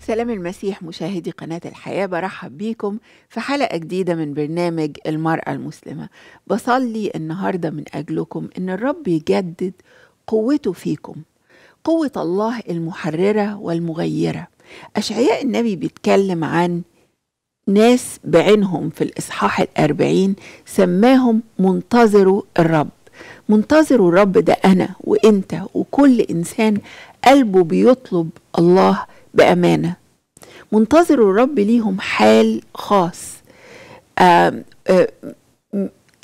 سلام المسيح مشاهدي قناة الحياة برحب بيكم في حلقة جديدة من برنامج المرأة المسلمة بصلي النهاردة من أجلكم إن الرب يجدد قوته فيكم قوة الله المحررة والمغيرة أشعياء النبي بيتكلم عن ناس بعينهم في الإصحاح الأربعين سماهم منتظروا الرب منتظروا الرب ده أنا وإنت وكل إنسان قلبه بيطلب الله بأمانة منتظروا الرب ليهم حال خاص آه،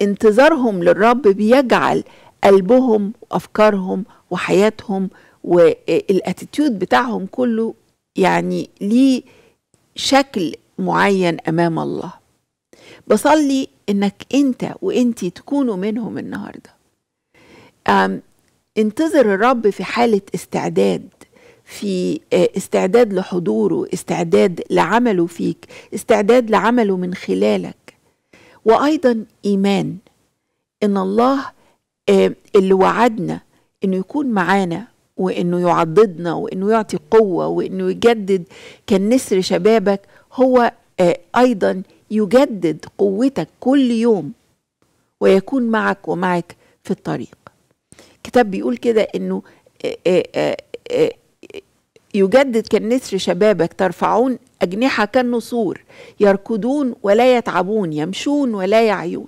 انتظارهم للرب بيجعل قلبهم وأفكارهم وحياتهم والاتيتيود بتاعهم كله يعني ليه شكل معين امام الله بصلي انك انت وانتي تكونوا منهم النهارده انتظر الرب في حاله استعداد في آه، استعداد لحضوره استعداد لعمله فيك استعداد لعمله من خلالك وايضا ايمان ان الله آه، اللي وعدنا انه يكون معانا وانه يعضدنا وانه يعطي قوه وانه يجدد كان نسر شبابك هو آه، ايضا يجدد قوتك كل يوم ويكون معك ومعك في الطريق كتاب بيقول كده انه يجدد كالنسر شبابك ترفعون أجنحة كالنسور يركضون ولا يتعبون يمشون ولا يعيون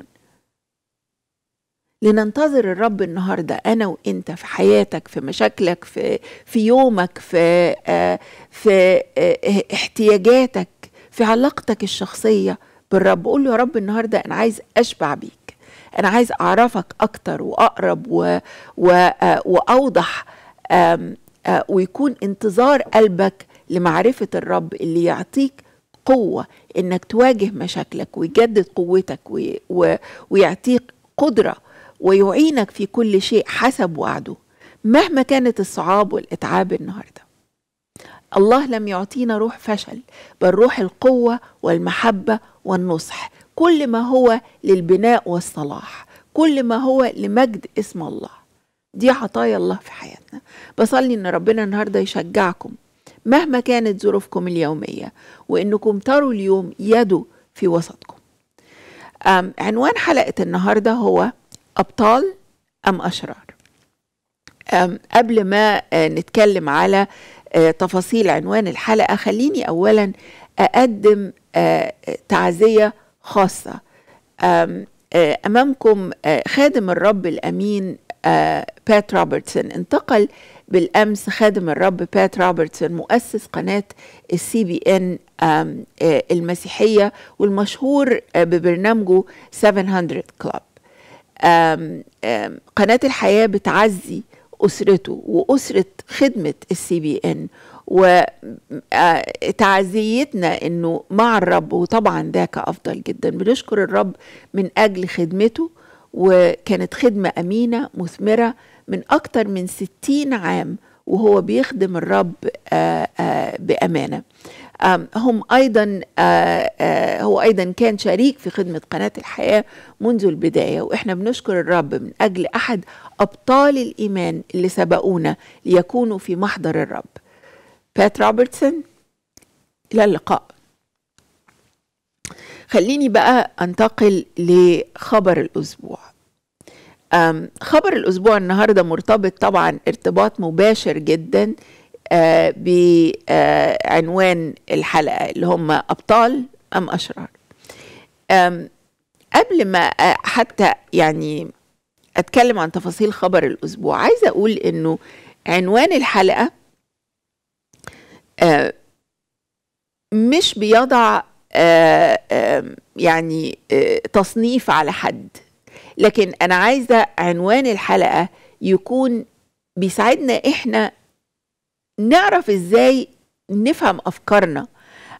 لننتظر الرب النهارده انا وانت في حياتك في مشاكلك في في يومك في آه، في آه، احتياجاتك في علاقتك الشخصيه بالرب قول له يا رب النهارده انا عايز اشبع بيك انا عايز اعرفك اكتر واقرب و و آه، واوضح آه، ويكون انتظار قلبك لمعرفة الرب اللي يعطيك قوة انك تواجه مشاكلك ويجدد قوتك ويعطيك قدرة ويعينك في كل شيء حسب وعده مهما كانت الصعاب والإتعاب النهارده الله لم يعطينا روح فشل بل روح القوة والمحبة والنصح كل ما هو للبناء والصلاح كل ما هو لمجد اسم الله دي عطايا الله في حياتنا بصلي ان ربنا النهارده يشجعكم مهما كانت ظروفكم اليوميه وانكم تروا اليوم يده في وسطكم عنوان حلقه النهارده هو ابطال ام اشرار أم قبل ما آه، نتكلم على آه، تفاصيل عنوان الحلقه خليني اولا اقدم آه، تعزيه خاصه امامكم خادم الرب الامين بات روبرتسون انتقل بالامس خادم الرب بات روبرتسون مؤسس قناه السي بي ان المسيحيه والمشهور آه، ببرنامجه 700 كلاب قناه الحياه بتعزي اسرته واسره خدمه السي بي ان آه، وتعزيتنا انه مع الرب وطبعا ده كافضل جدا بنشكر الرب من اجل خدمته وكانت خدمة أمينة مثمرة من أكتر من ستين عام وهو بيخدم الرب آه، آه، بأمانة هم أيضا آه، هو أيضا كان شريك في خدمة قناة الحياة منذ البداية وإحنا بنشكر الرب من أجل أحد أبطال الإيمان اللي سبقونا ليكونوا في محضر الرب بات روبرتسون إلى اللقاء خليني بقى انتقل لخبر الاسبوع خبر الاسبوع النهارده مرتبط طبعا ارتباط مباشر جدا آه، بعنوان الحلقه اللي هم ابطال ام اشرار قبل ما آه، حتى يعني اتكلم عن تفاصيل خبر الاسبوع عايزه اقول انه عنوان الحلقه آه، مش بيضع آه، يعني آه، تصنيف على حد لكن انا عايزه عنوان الحلقه يكون بيساعدنا احنا نعرف ازاي نفهم افكارنا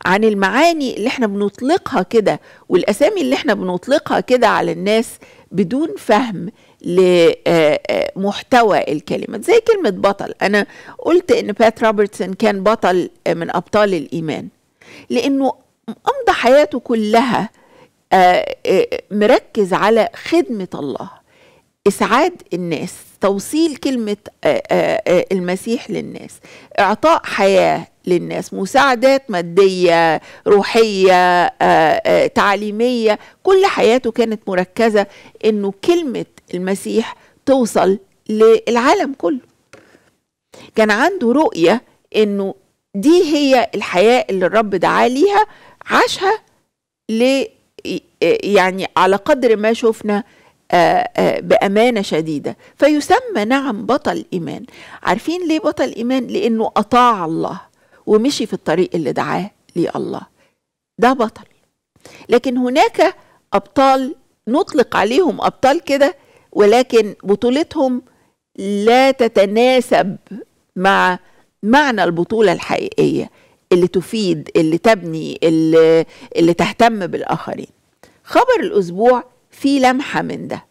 عن المعاني اللي احنا بنطلقها كده والاسامي اللي احنا بنطلقها كده على الناس بدون فهم لمحتوى آه، الكلمة زي كلمة بطل أنا قلت إن بات روبرتسون كان بطل من أبطال الإيمان لأنه امضى حياته كلها آه، آه، مركز على خدمه الله اسعاد الناس توصيل كلمه آه، المسيح للناس اعطاء حياه للناس مساعدات ماديه روحيه تعليميه كل حياته كانت مركزه انه كلمه المسيح توصل للعالم كله كان عنده رؤيه انه دي هي الحياه اللي الرب دعا ليها عاشها ل يعني على قدر ما شفنا آه، آه، بأمانة شديدة فيسمى نعم بطل إيمان عارفين ليه بطل إيمان لأنه أطاع الله ومشي في الطريق اللي دعاه ليه الله ده بطل لكن هناك أبطال نطلق عليهم أبطال كده ولكن بطولتهم لا تتناسب مع معنى البطولة الحقيقية اللي تفيد اللي تبني اللي, اللي تهتم بالآخرين خبر الأسبوع فيه لمحة من ده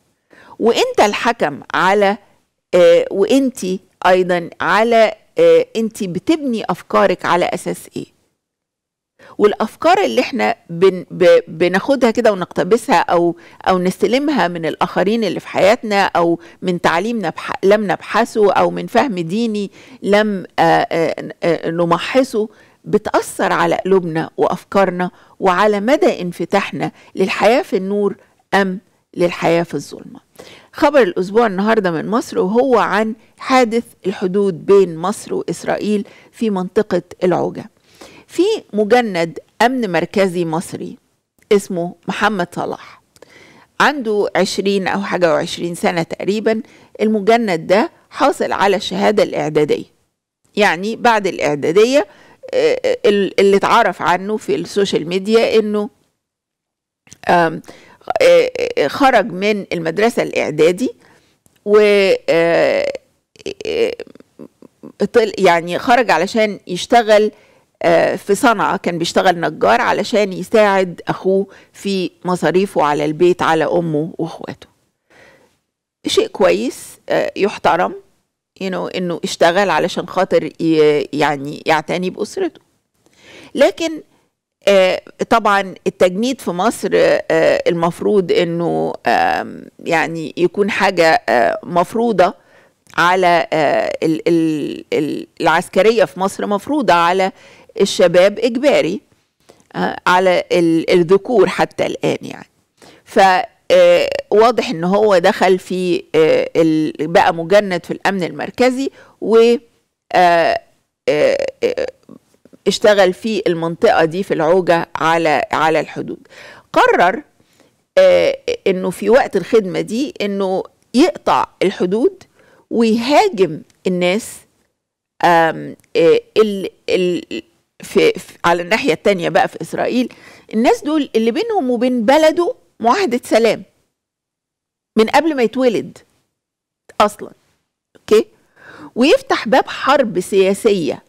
وانت الحكم على آه وانت ايضا على آه انت بتبني افكارك على اساس ايه والافكار اللي احنا بن بناخدها كده ونقتبسها او او نستلمها من الاخرين اللي في حياتنا او من تعليمنا بح... لم نبحثه او من فهم ديني لم آه، آه، آه، نمحصه بتأثر على قلوبنا وأفكارنا وعلى مدى انفتاحنا للحياة في النور أم للحياة في الظلمة خبر الأسبوع النهاردة من مصر وهو عن حادث الحدود بين مصر وإسرائيل في منطقة العوجة في مجند أمن مركزي مصري اسمه محمد صلاح عنده عشرين أو حاجة وعشرين سنة تقريبا المجند ده حاصل على الشهادة الإعدادية يعني بعد الإعدادية اللي اتعرف عنه في السوشيال ميديا انه آه، آه، خرج من المدرسة الإعدادي و آه، يعني خرج علشان يشتغل في صنعة كان بيشتغل نجار علشان يساعد أخوه في مصاريفه على البيت على أمه وأخواته شيء كويس يحترم you know انه اشتغل علشان خاطر يعني يعتني باسرته لكن آه، طبعا التجنيد في مصر آه، المفروض انه يعني يكون حاجه آه، مفروضه على العسكريه في مصر مفروضه على الشباب اجباري على الذكور حتى الان يعني ف آه، واضح ان هو دخل في آه، بقى مجند في الامن المركزي و آه، اشتغل في المنطقه دي في العوجه على على الحدود قرر انه في وقت الخدمه دي انه يقطع الحدود ويهاجم الناس ال ال في على الناحيه الثانيه بقى في اسرائيل الناس دول اللي بينهم وبين بلده معاهده سلام من قبل ما يتولد اصلا اوكي ويفتح باب حرب سياسيه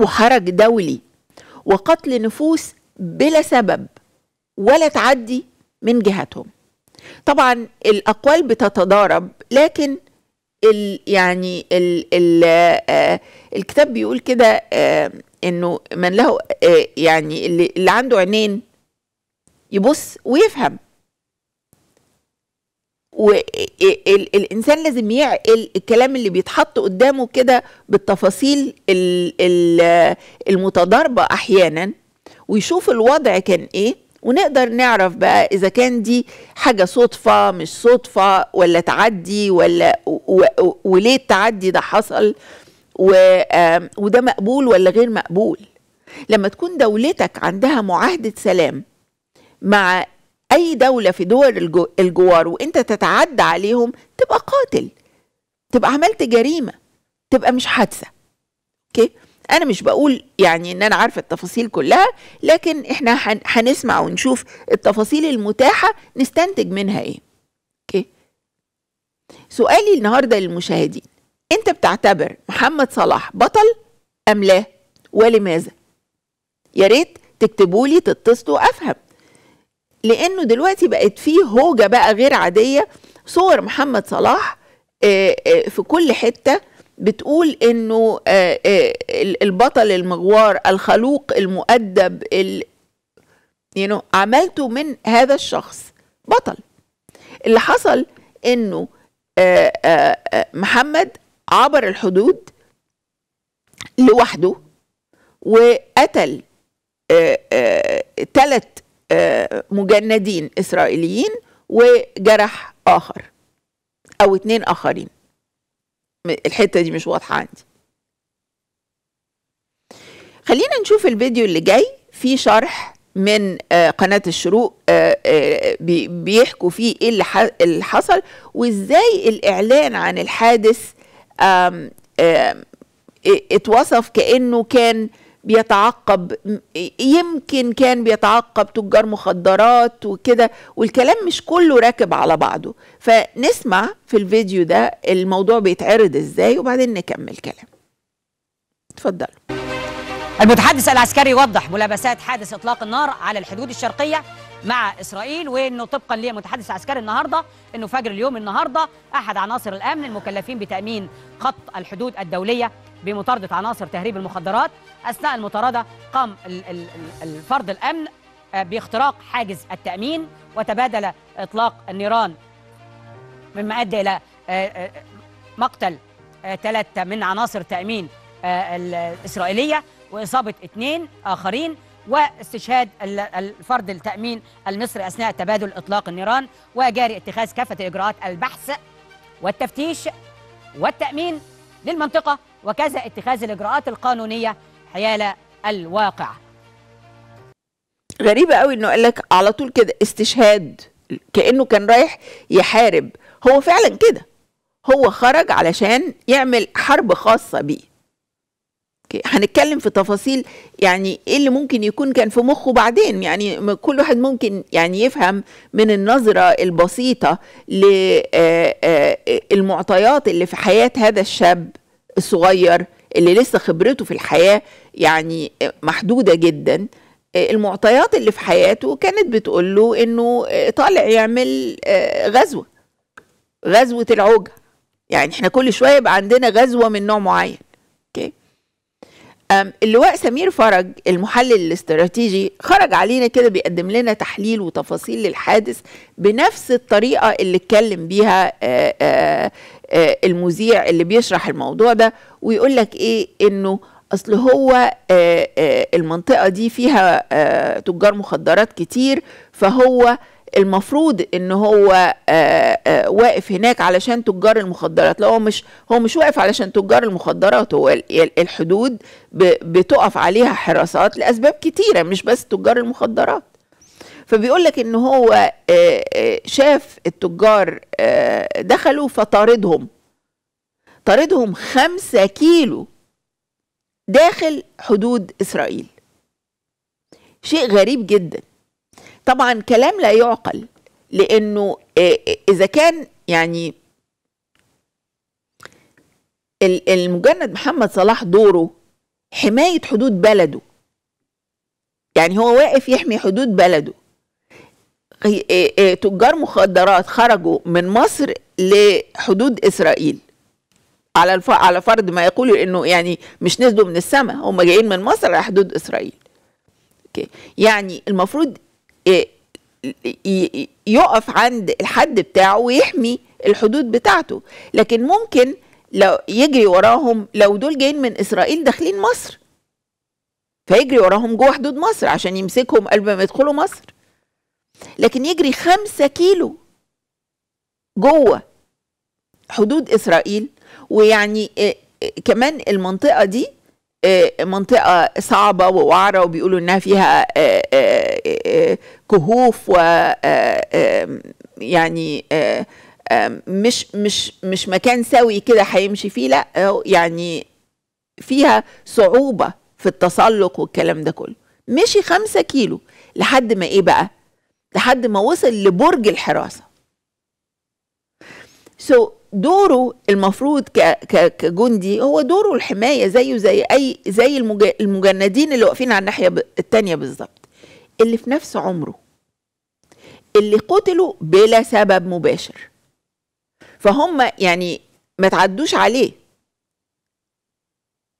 وحرج دولي وقتل نفوس بلا سبب ولا تعدي من جهتهم طبعا الاقوال بتتضارب لكن الـ يعني الـ الـ آه الكتاب بيقول كده آه انه من له آه يعني اللي, اللي عنده عينين يبص ويفهم والانسان لازم يعقل الكلام اللي بيتحط قدامه كده بالتفاصيل المتضاربه احيانا ويشوف الوضع كان ايه ونقدر نعرف بقى اذا كان دي حاجه صدفه مش صدفه ولا تعدي ولا وليه التعدي ده حصل وده مقبول ولا غير مقبول لما تكون دولتك عندها معاهده سلام مع اي دوله في دول الجوار وانت تتعدى عليهم تبقى قاتل تبقى عملت جريمه تبقى مش حادثه اوكي انا مش بقول يعني ان انا عارفه التفاصيل كلها لكن احنا هنسمع ونشوف التفاصيل المتاحه نستنتج منها ايه اوكي سؤالي النهارده للمشاهدين انت بتعتبر محمد صلاح بطل ام لا ولماذا يا ريت تكتبوا لي تتصلوا افهم لانه دلوقتي بقت فيه هوجه بقى غير عاديه صور محمد صلاح آه، آه، في كل حته بتقول انه آه، البطل المغوار الخلوق المؤدب يعني عملته من هذا الشخص بطل اللي حصل انه محمد عبر الحدود لوحده وقتل ثلاث مجندين إسرائيليين وجرح آخر أو اتنين آخرين الحتة دي مش واضحة عندي خلينا نشوف الفيديو اللي جاي في شرح من آه، قناة الشروق آه، آه، بيحكوا فيه ايه اللي حصل وازاي الإعلان عن الحادث اتوصف كأنه كان بيتعقب يمكن كان بيتعقب تجار مخدرات وكده والكلام مش كله راكب على بعضه فنسمع في الفيديو ده الموضوع بيتعرض ازاي وبعدين نكمل كلام اتفضل المتحدث العسكري يوضح ملابسات حادث اطلاق النار على الحدود الشرقيه مع اسرائيل وانه طبقا لمتحدث عسكري النهارده انه فجر اليوم النهارده احد عناصر الامن المكلفين بتامين خط الحدود الدوليه بمطاردة عناصر تهريب المخدرات أثناء المطاردة قام الفرد الأمن آه، باختراق حاجز التأمين وتبادل إطلاق النيران مما أدى إلى آه، آه، مقتل ثلاثة من عناصر تأمين الإسرائيلية وإصابة اثنين آخرين واستشهاد الفرد التأمين المصري أثناء تبادل إطلاق النيران وجاري اتخاذ كافة إجراءات البحث والتفتيش والتأمين للمنطقة وكذا اتخاذ الإجراءات القانونية حيال الواقع غريبة قوي إنه قال لك على طول كده استشهاد كأنه كان رايح يحارب هو فعلا كده هو خرج علشان يعمل حرب خاصة بيه هنتكلم في تفاصيل يعني ايه اللي ممكن يكون كان في مخه بعدين يعني كل واحد ممكن يعني يفهم من النظرة البسيطة للمعطيات آه، آه، اللي في حياة هذا الشاب الصغير اللي لسه خبرته في الحياه يعني محدوده جدا المعطيات اللي في حياته كانت بتقول له انه طالع يعمل آه، غزوه غزوه العوجه يعني احنا كل شويه يبقى عندنا غزوه من نوع معين اوكي اللواء سمير فرج المحلل الاستراتيجي خرج علينا كده بيقدم لنا تحليل وتفاصيل للحادث بنفس الطريقه اللي اتكلم بيها آآ آه، آآ آه، آه، المذيع اللي بيشرح الموضوع ده ويقول لك ايه انه اصل هو آه، آه، المنطقه دي فيها تجار مخدرات كتير فهو المفروض ان هو واقف هناك علشان تجار المخدرات لا هو مش هو مش واقف علشان تجار المخدرات هو الحدود بتقف عليها حراسات لاسباب كتيره مش بس تجار المخدرات فبيقول لك ان هو آه، آه، شاف التجار آه، دخلوا فطاردهم طاردهم خمسة كيلو داخل حدود إسرائيل شيء غريب جدا طبعا كلام لا يعقل لأنه إذا كان يعني المجند محمد صلاح دوره حماية حدود بلده يعني هو واقف يحمي حدود بلده إيه، إيه، إيه، تجار مخدرات خرجوا من مصر لحدود اسرائيل على الف... على فرض ما يقولوا انه يعني مش نزلوا من السماء هم جايين من مصر على حدود اسرائيل اوكي يعني المفروض يقف عند الحد بتاعه ويحمي الحدود بتاعته لكن ممكن لو يجري وراهم لو دول جايين من اسرائيل داخلين مصر فيجري وراهم جوه حدود مصر عشان يمسكهم قبل ما يدخلوا مصر لكن يجري خمسة كيلو جوه حدود إسرائيل ويعني آه، آه، كمان المنطقة دي آه، منطقة صعبة ووعرة وبيقولوا إنها فيها كهوف و يعني مش مش مش مكان سوي كده هيمشي فيه لا يعني فيها صعوبة في التسلق والكلام ده كله مشي خمسة كيلو لحد ما إيه بقى لحد ما وصل لبرج الحراسة سو so, دوره المفروض كجندي هو دوره الحماية زيه زي أي زي المجندين اللي واقفين على الناحية التانية بالظبط اللي في نفس عمره اللي قتلوا بلا سبب مباشر فهم يعني ما تعدوش عليه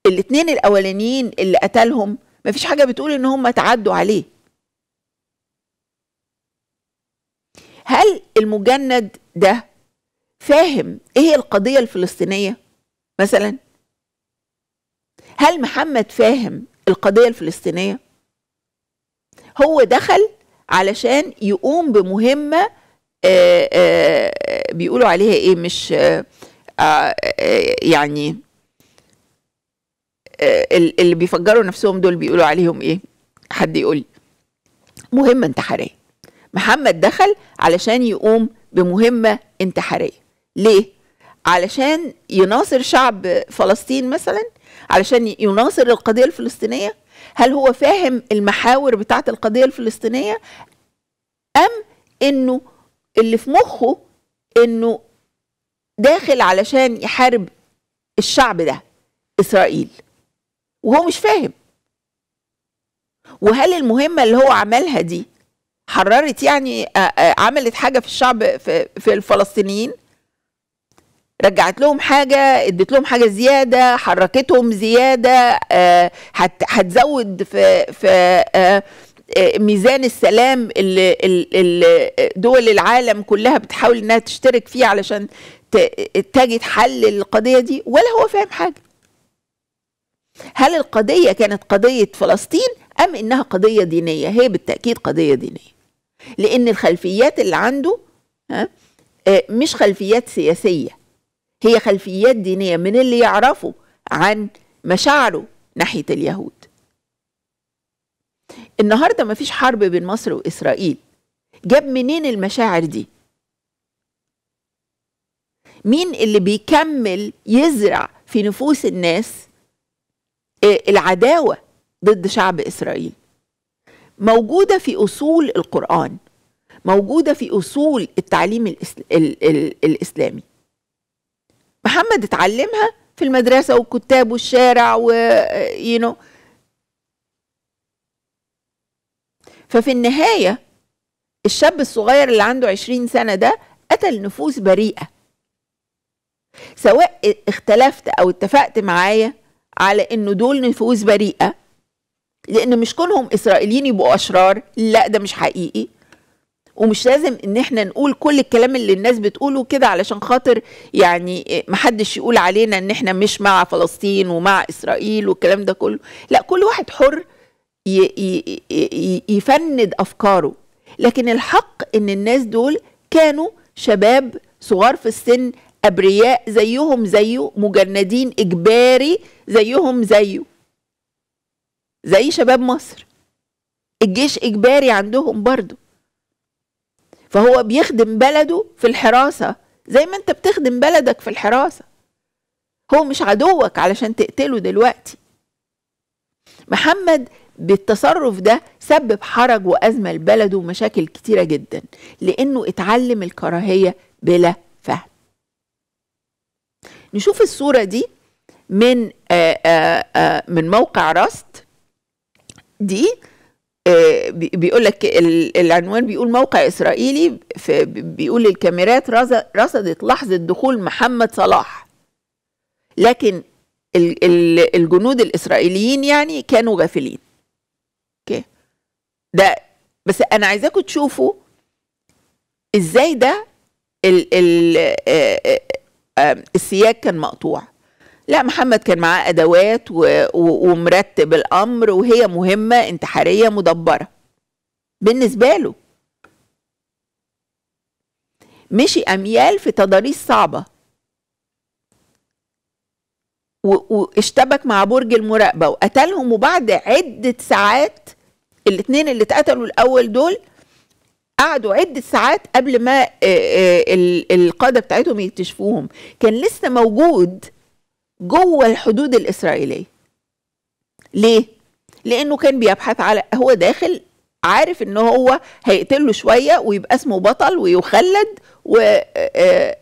الاتنين الأولانيين اللي قتلهم ما فيش حاجة بتقول إن هم تعدوا عليه هل المجند ده فاهم ايه القضية الفلسطينية مثلا هل محمد فاهم القضية الفلسطينية هو دخل علشان يقوم بمهمة آآ آه، آآ آه، بيقولوا عليها ايه مش آآ آه، يعني اللي بيفجروا نفسهم دول بيقولوا عليهم ايه حد يقول مهمة انتحارية محمد دخل علشان يقوم بمهمة انتحارية ليه؟ علشان يناصر شعب فلسطين مثلا علشان يناصر القضية الفلسطينية هل هو فاهم المحاور بتاعة القضية الفلسطينية أم أنه اللي في مخه أنه داخل علشان يحارب الشعب ده إسرائيل وهو مش فاهم وهل المهمة اللي هو عملها دي حررت يعني آه، آه، عملت حاجه في الشعب في الفلسطينيين رجعت لهم حاجه ادت لهم حاجه زياده حركتهم زياده آه، هتزود في في ميزان السلام اللي, اللي دول العالم كلها بتحاول انها تشترك فيه علشان تجد حل للقضيه دي ولا هو فاهم حاجه هل القضيه كانت قضيه فلسطين ام انها قضيه دينيه هي بالتاكيد قضيه دينيه لان الخلفيات اللي عنده ها آه، مش خلفيات سياسيه هي خلفيات دينيه من اللي يعرفوا عن مشاعره ناحيه اليهود النهارده مفيش حرب بين مصر واسرائيل جاب منين المشاعر دي مين اللي بيكمل يزرع في نفوس الناس آه، العداوه ضد شعب اسرائيل موجوده في اصول القران موجوده في اصول التعليم الاسلامي محمد اتعلمها في المدرسه والكتاب والشارع و you know. ففي النهايه الشاب الصغير اللي عنده عشرين سنه ده قتل نفوس بريئه سواء اختلفت او اتفقت معايا على انه دول نفوس بريئه لان مش كونهم اسرائيليين يبقوا اشرار لا ده مش حقيقي ومش لازم ان احنا نقول كل الكلام اللي الناس بتقوله كده علشان خاطر يعني محدش يقول علينا ان احنا مش مع فلسطين ومع اسرائيل والكلام ده كله لا كل واحد حر يفند افكاره لكن الحق ان الناس دول كانوا شباب صغار في السن ابرياء زيهم زيه مجندين اجباري زيهم زيه زي شباب مصر الجيش اجباري عندهم برضو فهو بيخدم بلده في الحراسه زي ما انت بتخدم بلدك في الحراسه هو مش عدوك علشان تقتله دلوقتي محمد بالتصرف ده سبب حرج وأزمة لبلده ومشاكل كتيرة جدا لأنه اتعلم الكراهية بلا فهم نشوف الصورة دي من آآ آه، آآ آه، آه، من موقع راست دي آه، بيقول لك العنوان بيقول موقع اسرائيلي بيقول الكاميرات رصدت لحظه دخول محمد صلاح لكن الجنود الاسرائيليين يعني كانوا غافلين اوكي ده بس انا عايزاكم تشوفوا ازاي ده آه، آه، السياج كان مقطوع لا محمد كان معاه ادوات و... و... ومرتب الامر وهي مهمه انتحاريه مدبره بالنسبه له مشي اميال في تضاريس صعبه واشتبك مع برج المراقبه وقتلهم وبعد عده ساعات الاثنين اللي اتقتلوا الاول دول قعدوا عدة ساعات قبل ما القادة بتاعتهم يكتشفوهم كان لسه موجود جوه الحدود الإسرائيلية ليه؟ لأنه كان بيبحث على هو داخل عارف ان هو هيقتله شويه ويبقى اسمه بطل ويخلد ويكسب آه،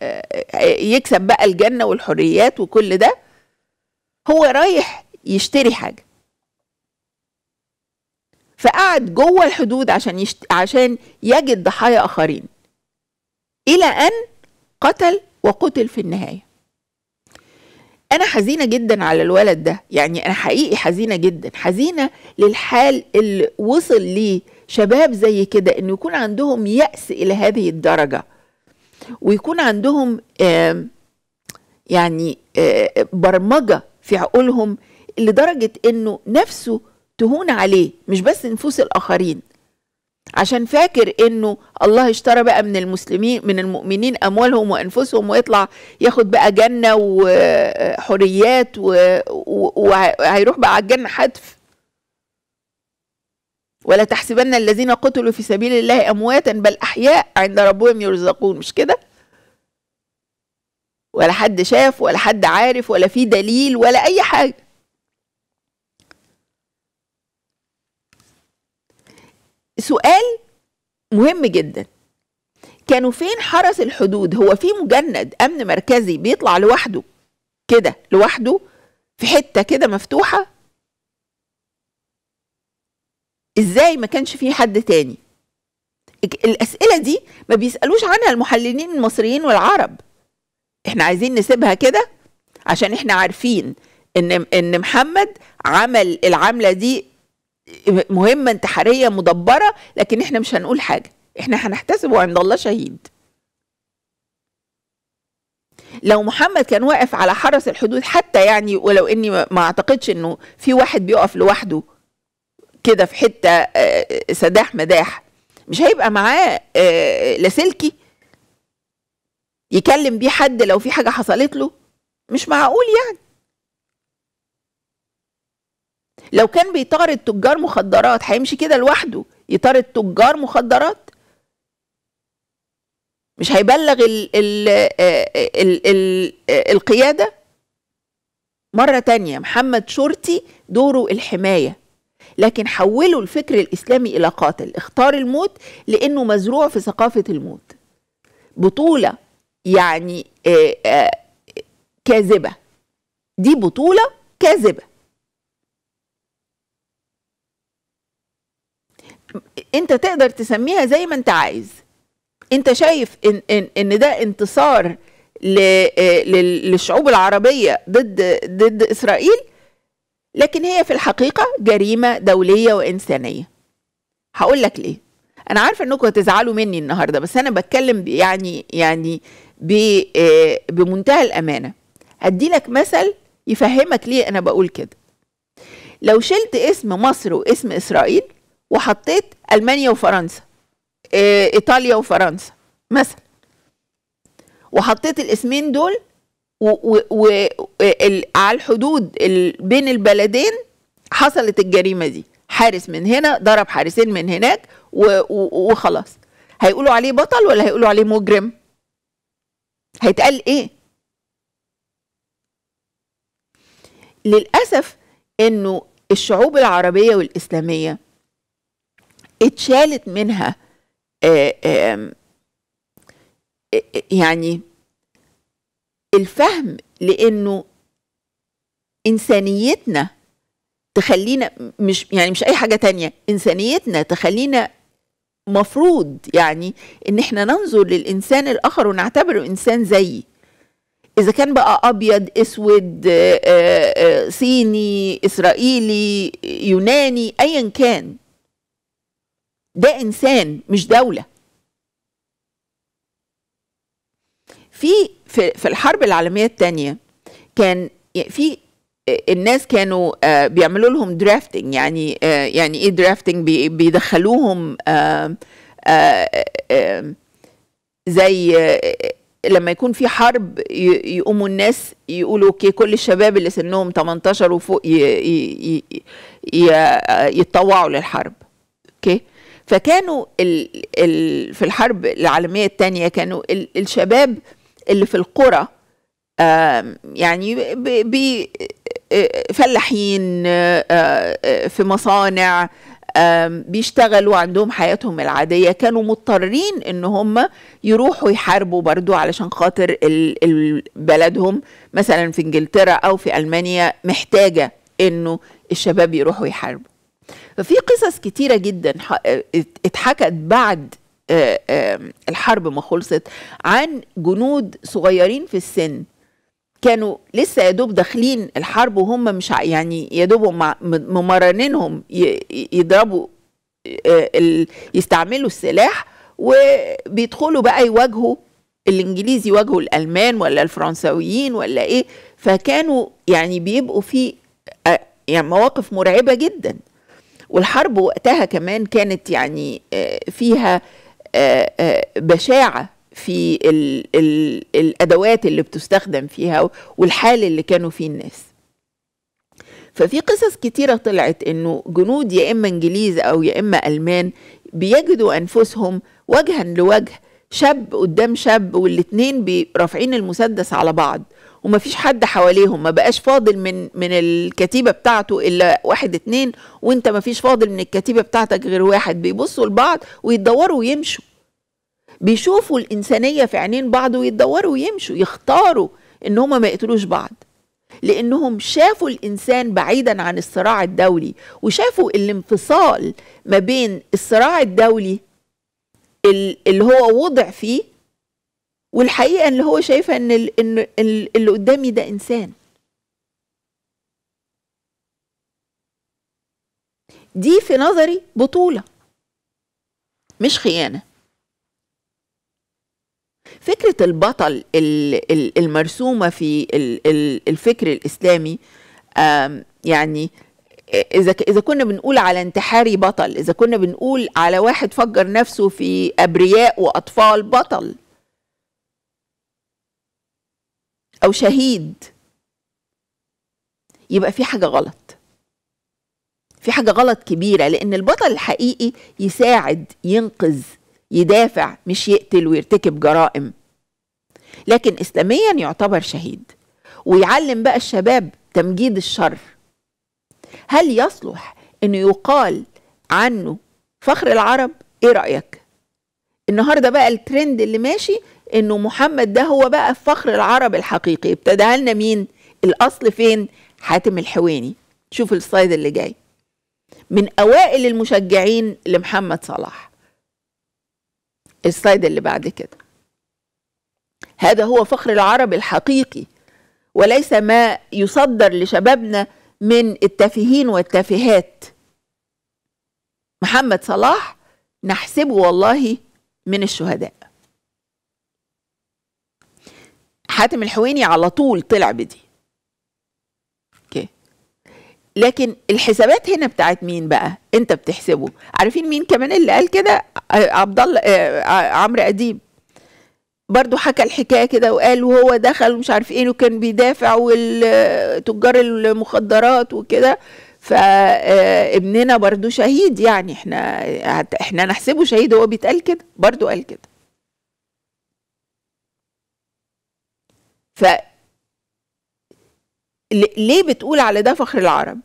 آه، آه، بقى الجنه والحريات وكل ده هو رايح يشتري حاجه فقعد جوه الحدود عشان يشت... عشان يجد ضحايا اخرين الى ان قتل وقتل في النهايه انا حزينه جدا على الولد ده يعني انا حقيقي حزينه جدا حزينه للحال اللي وصل ليه شباب زي كده انه يكون عندهم يأس الى هذه الدرجه ويكون عندهم يعني برمجه في عقولهم لدرجه انه نفسه تهون عليه مش بس نفوس الاخرين عشان فاكر انه الله اشترى بقى من المسلمين من المؤمنين اموالهم وانفسهم ويطلع ياخد بقى جنه وحريات وهيروح بقى على الجنه حتف ولا تحسبن الذين قتلوا في سبيل الله امواتا بل احياء عند ربهم يرزقون مش كده ولا حد شاف ولا حد عارف ولا في دليل ولا اي حاجه سؤال مهم جدا كانوا فين حرس الحدود هو في مجند امن مركزي بيطلع لوحده كده لوحده في حته كده مفتوحه ازاي ما كانش في حد تاني الاسئله دي ما بيسالوش عنها المحللين المصريين والعرب احنا عايزين نسيبها كده عشان احنا عارفين ان ان محمد عمل العمله دي مهمه انتحاريه مدبره لكن احنا مش هنقول حاجه احنا هنحتسب عند الله شهيد لو محمد كان واقف على حرس الحدود حتى يعني ولو اني ما اعتقدش انه في واحد بيقف لوحده كده في حته آه، آه، سداح مداح مش هيبقى معاه آه، لاسلكي يكلم بيه حد لو في حاجه حصلت له مش معقول يعني لو كان بيطارد تجار مخدرات هيمشي كده لوحده يطارد تجار مخدرات مش هيبلغ الـ الـ الـ الـ القياده مره تانية محمد شرطي دوره الحمايه لكن حولوا الفكر الاسلامي الى قاتل اختار الموت لانه مزروع في ثقافه الموت بطوله يعني آه، آه، كاذبه دي بطوله كاذبه انت تقدر تسميها زي ما انت عايز انت شايف ان ان, إن ده انتصار اه، للشعوب العربيه ضد ضد اسرائيل لكن هي في الحقيقه جريمه دوليه وانسانيه هقول لك ليه انا عارفه انكم هتزعلوا مني النهارده بس انا بتكلم يعني يعني اه، بمنتهى الامانه هدي لك مثل يفهمك ليه انا بقول كده لو شلت اسم مصر واسم اسرائيل وحطيت المانيا وفرنسا آه، ايطاليا وفرنسا مثلا وحطيت الاسمين دول و و على الحدود بين البلدين حصلت الجريمه دي حارس من هنا ضرب حارسين من هناك وخلاص هيقولوا عليه بطل ولا هيقولوا عليه مجرم هيتقال ايه للاسف انه الشعوب العربيه والاسلاميه اتشالت منها آه، آه، آه، يعني الفهم لانه انسانيتنا تخلينا مش يعني مش اي حاجه تانية انسانيتنا تخلينا مفروض يعني ان احنا ننظر للانسان الاخر ونعتبره انسان زيي اذا كان بقى ابيض اسود صيني اسرائيلي يوناني ايا كان ده انسان مش دوله في في الحرب العالميه الثانيه كان في آه، الناس كانوا آه، بيعملوا لهم درافتنج يعني آه، يعني ايه درافتنج بيدخلوهم زي لما يكون في حرب يقوموا الناس يقولوا اوكي كل الشباب اللي سنهم 18 وفوق يتطوعوا للحرب اوكي فكانوا الـ الـ في الحرب العالمية الثانية كانوا الشباب اللي في القرى يعني فلاحين في مصانع بيشتغلوا عندهم حياتهم العادية كانوا مضطرين ان هم يروحوا يحاربوا برضو علشان خاطر بلدهم مثلا في انجلترا او في المانيا محتاجة انه الشباب يروحوا يحاربوا ففي قصص كتيرة جدا اتحكت بعد آه، الحرب ما خلصت عن جنود صغيرين في السن كانوا لسه يا دوب داخلين الحرب وهم مش يعني يا دوب ممرنينهم يضربوا آه، يستعملوا السلاح وبيدخلوا بقى يواجهوا الانجليز يواجهوا الالمان ولا الفرنساويين ولا ايه فكانوا يعني بيبقوا في آه، يعني مواقف مرعبه جدا والحرب وقتها كمان كانت يعني آه، فيها آه، آه، بشاعه في الـ الـ الادوات اللي بتستخدم فيها والحال اللي كانوا فيه الناس ففي قصص كتيره طلعت انه جنود يا اما انجليز او يا اما المان بيجدوا انفسهم وجها لوجه شاب قدام شاب والاتنين رافعين المسدس على بعض ومفيش حد حواليهم ما بقاش فاضل من من الكتيبه بتاعته الا واحد اتنين وانت مفيش فاضل من الكتيبه بتاعتك غير واحد بيبصوا لبعض ويتدوروا ويمشوا بيشوفوا الانسانيه في عينين بعض ويتدوروا ويمشوا يختاروا ان هما ما يقتلوش بعض لانهم شافوا الانسان بعيدا عن الصراع الدولي وشافوا الانفصال ما بين الصراع الدولي اللي هو وضع فيه والحقيقه اللي هو شايفها ان ان اللي قدامي ده انسان دي في نظري بطوله مش خيانه فكره البطل المرسومه في الفكر الاسلامي يعني اذا اذا كنا بنقول على انتحاري بطل اذا كنا بنقول على واحد فجر نفسه في ابرياء واطفال بطل او شهيد يبقى في حاجه غلط في حاجه غلط كبيره لان البطل الحقيقي يساعد ينقذ يدافع مش يقتل ويرتكب جرائم لكن اسلاميا يعتبر شهيد ويعلم بقى الشباب تمجيد الشر هل يصلح انه يقال عنه فخر العرب ايه رايك النهارده بقى الترند اللي ماشي انه محمد ده هو بقى فخر العرب الحقيقي ابتداها لنا مين الاصل فين حاتم الحويني شوف السلايد اللي جاي من اوائل المشجعين لمحمد صلاح السلايد اللي بعد كده هذا هو فخر العرب الحقيقي وليس ما يصدر لشبابنا من التافهين والتافهات محمد صلاح نحسبه والله من الشهداء حاتم الحويني على طول طلع بدي اوكي لكن الحسابات هنا بتاعت مين بقى انت بتحسبه عارفين مين كمان اللي قال كده آه، عبد الله آه، آه، عمرو اديب برضه حكى الحكايه كده وقال وهو دخل ومش عارف ايه وكان بيدافع والتجار المخدرات وكده فابننا برضه شهيد يعني احنا احنا نحسبه شهيد هو بيتقال كده برضه قال كده ف ليه بتقول على ده فخر العرب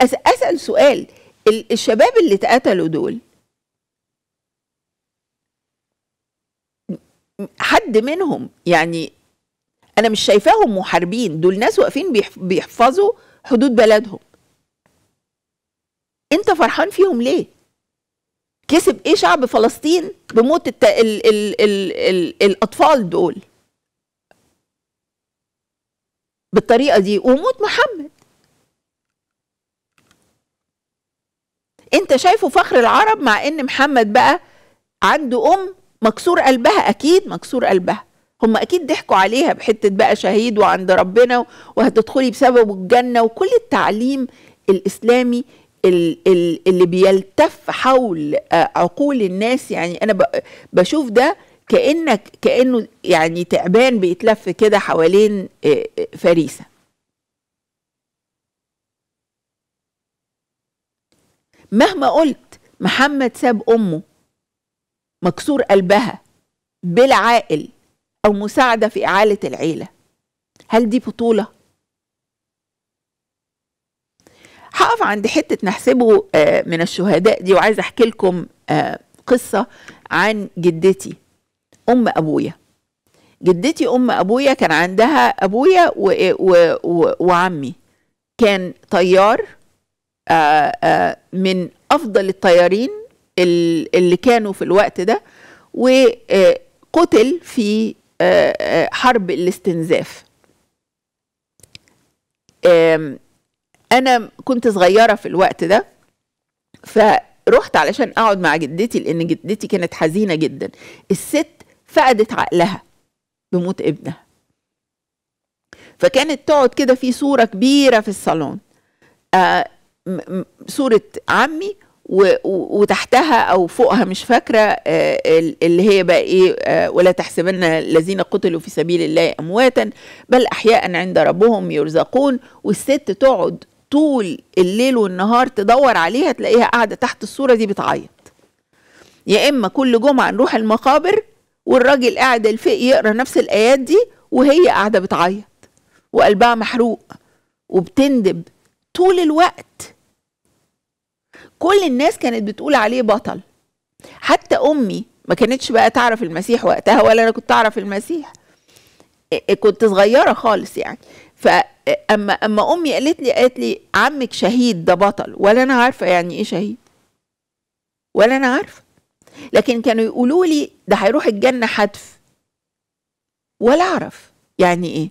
اسال سؤال الشباب اللي اتقتلوا دول حد منهم يعني انا مش شايفاهم محاربين دول ناس واقفين بيحفظوا حدود بلدهم انت فرحان فيهم ليه كسب ايه شعب فلسطين بموت الت... ال... ال... ال... ال... الاطفال دول بالطريقه دي وموت محمد انت شايفه فخر العرب مع ان محمد بقى عنده ام مكسور قلبها اكيد مكسور قلبها هم اكيد ضحكوا عليها بحته بقى شهيد وعند ربنا وهتدخلي بسببه الجنه وكل التعليم الاسلامي اللي بيلتف حول آه، عقول الناس يعني انا بشوف ده كانك كانه يعني تعبان بيتلف كده حوالين آه، آه، فريسه مهما قلت محمد ساب امه مكسور قلبها بلا عائل او مساعده في اعاله العيله هل دي بطوله هقف عند حته نحسبه آه، من الشهداء دي وعايزه احكي لكم قصه عن جدتي ام ابويا جدتي ام ابويا كان عندها ابويا و... و... و... وعمي كان طيار آآ آه، آآ آه، من افضل الطيارين اللي كانوا في الوقت ده وقتل آه، في حرب الاستنزاف انا كنت صغيره في الوقت ده فرحت علشان اقعد مع جدتي لان جدتي كانت حزينه جدا الست فقدت عقلها بموت ابنها فكانت تقعد كده في صورة كبيرة في الصالون آه صورة عمي وتحتها او فوقها مش فاكره آه، اللي هي بقى ايه آه، ولا تحسبن الذين قتلوا في سبيل الله امواتا بل احياء عند ربهم يرزقون والست تقعد طول الليل والنهار تدور عليها تلاقيها قاعده تحت الصوره دي بتعيط يا اما كل جمعه نروح المقابر والراجل قاعد الفئ يقرا نفس الايات دي وهي قاعده بتعيط وقلبها محروق وبتندب طول الوقت كل الناس كانت بتقول عليه بطل حتى امي ما كانتش بقى تعرف المسيح وقتها ولا انا كنت اعرف المسيح كنت صغيره خالص يعني فاما اما امي قالت لي قالت لي عمك شهيد ده بطل ولا انا عارفه يعني ايه شهيد ولا انا عارفه لكن كانوا يقولوا لي ده هيروح الجنه حتف ولا اعرف يعني ايه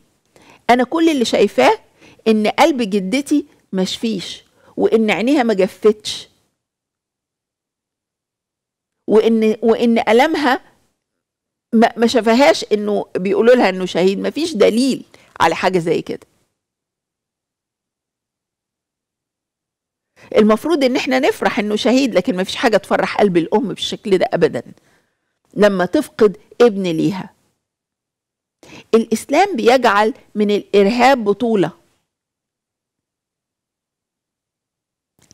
انا كل اللي شايفاه ان قلب جدتي مشفيش وان عينيها ما جفتش وان وان المها ما شافهاش انه بيقولوا لها انه شهيد مفيش دليل على حاجه زي كده المفروض ان احنا نفرح انه شهيد لكن ما فيش حاجه تفرح قلب الام بالشكل ده ابدا لما تفقد ابن ليها الاسلام بيجعل من الارهاب بطوله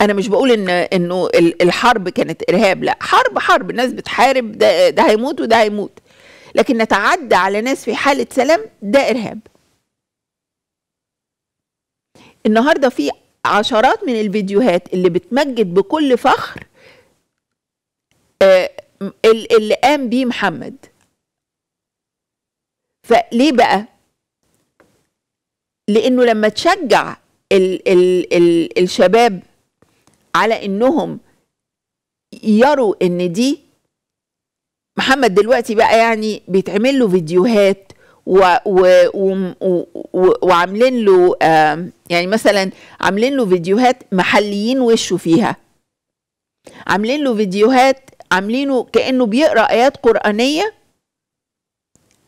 انا مش بقول ان انه الحرب كانت ارهاب لا حرب حرب الناس بتحارب ده, ده هيموت وده هيموت لكن نتعدى على ناس في حاله سلام ده ارهاب النهارده في عشرات من الفيديوهات اللي بتمجد بكل فخر آه، اللي قام بيه محمد فليه بقى لانه لما تشجع الـ الـ الـ الشباب على انهم يروا ان دي محمد دلوقتي بقى يعني بيتعمل له فيديوهات و و و وعاملين له يعني مثلا عاملين له فيديوهات محليين وشه فيها عاملين له فيديوهات عاملينه كانه بيقرا ايات قرانيه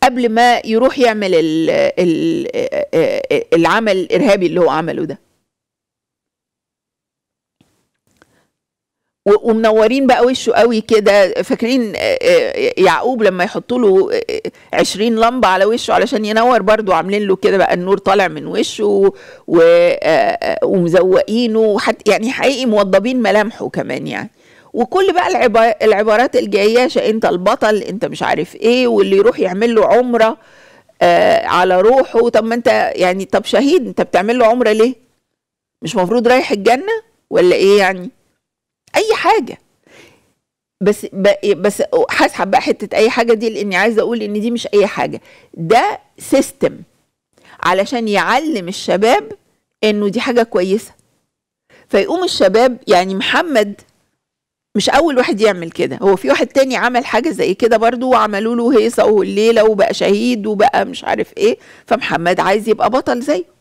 قبل ما يروح يعمل الـ الـ العمل الارهابي اللي هو عمله ده ومنورين بقى وشه قوي كده فاكرين آه، آه، يعقوب لما يحطوا له 20 آه، لمبه على وشه علشان ينور برده عاملين له كده بقى النور طالع من وشه ومزوقينه يعني حقيقي موضبين ملامحه كمان يعني وكل بقى العبارات الجياشه انت البطل انت مش عارف ايه واللي يروح يعمل له عمره على روحه طب ما انت يعني طب شهيد انت بتعمل له عمره ليه مش مفروض رايح الجنه ولا ايه يعني اي حاجه بس بس هسحب بقى حته اي حاجه دي لاني عايزه اقول ان دي مش اي حاجه ده سيستم علشان يعلم الشباب انه دي حاجه كويسه فيقوم الشباب يعني محمد مش اول واحد يعمل كده هو في واحد تاني عمل حاجه زي كده برضو وعملوا له هيصه والليله وبقى شهيد وبقى مش عارف ايه فمحمد عايز يبقى بطل زيه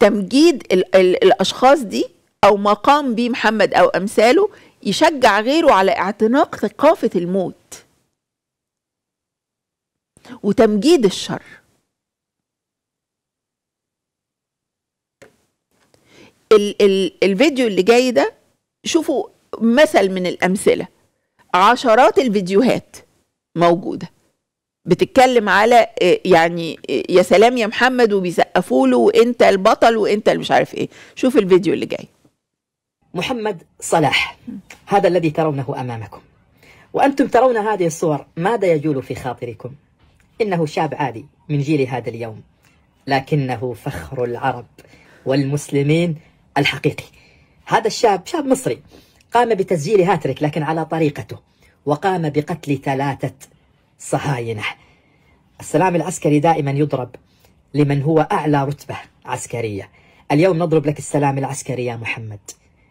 تمجيد الـ الـ الاشخاص دي او ما قام به محمد او امثاله يشجع غيره على اعتناق ثقافه الموت وتمجيد الشر الـ الـ الفيديو اللي جاي ده شوفوا مثل من الامثله عشرات الفيديوهات موجوده بتتكلم على آه، يعني آه، يا سلام يا محمد وبيسقفوا له وانت البطل وانت اللي مش عارف ايه شوف الفيديو اللي جاي محمد صلاح هذا الذي ترونه امامكم وانتم ترون هذه الصور ماذا يجول في خاطركم انه شاب عادي من جيل هذا اليوم لكنه فخر العرب والمسلمين الحقيقي هذا الشاب شاب مصري قام بتسجيل هاتريك لكن على طريقته وقام بقتل ثلاثه صهاينه السلام العسكري دائما يضرب لمن هو أعلى رتبة عسكرية اليوم نضرب لك السلام العسكري يا محمد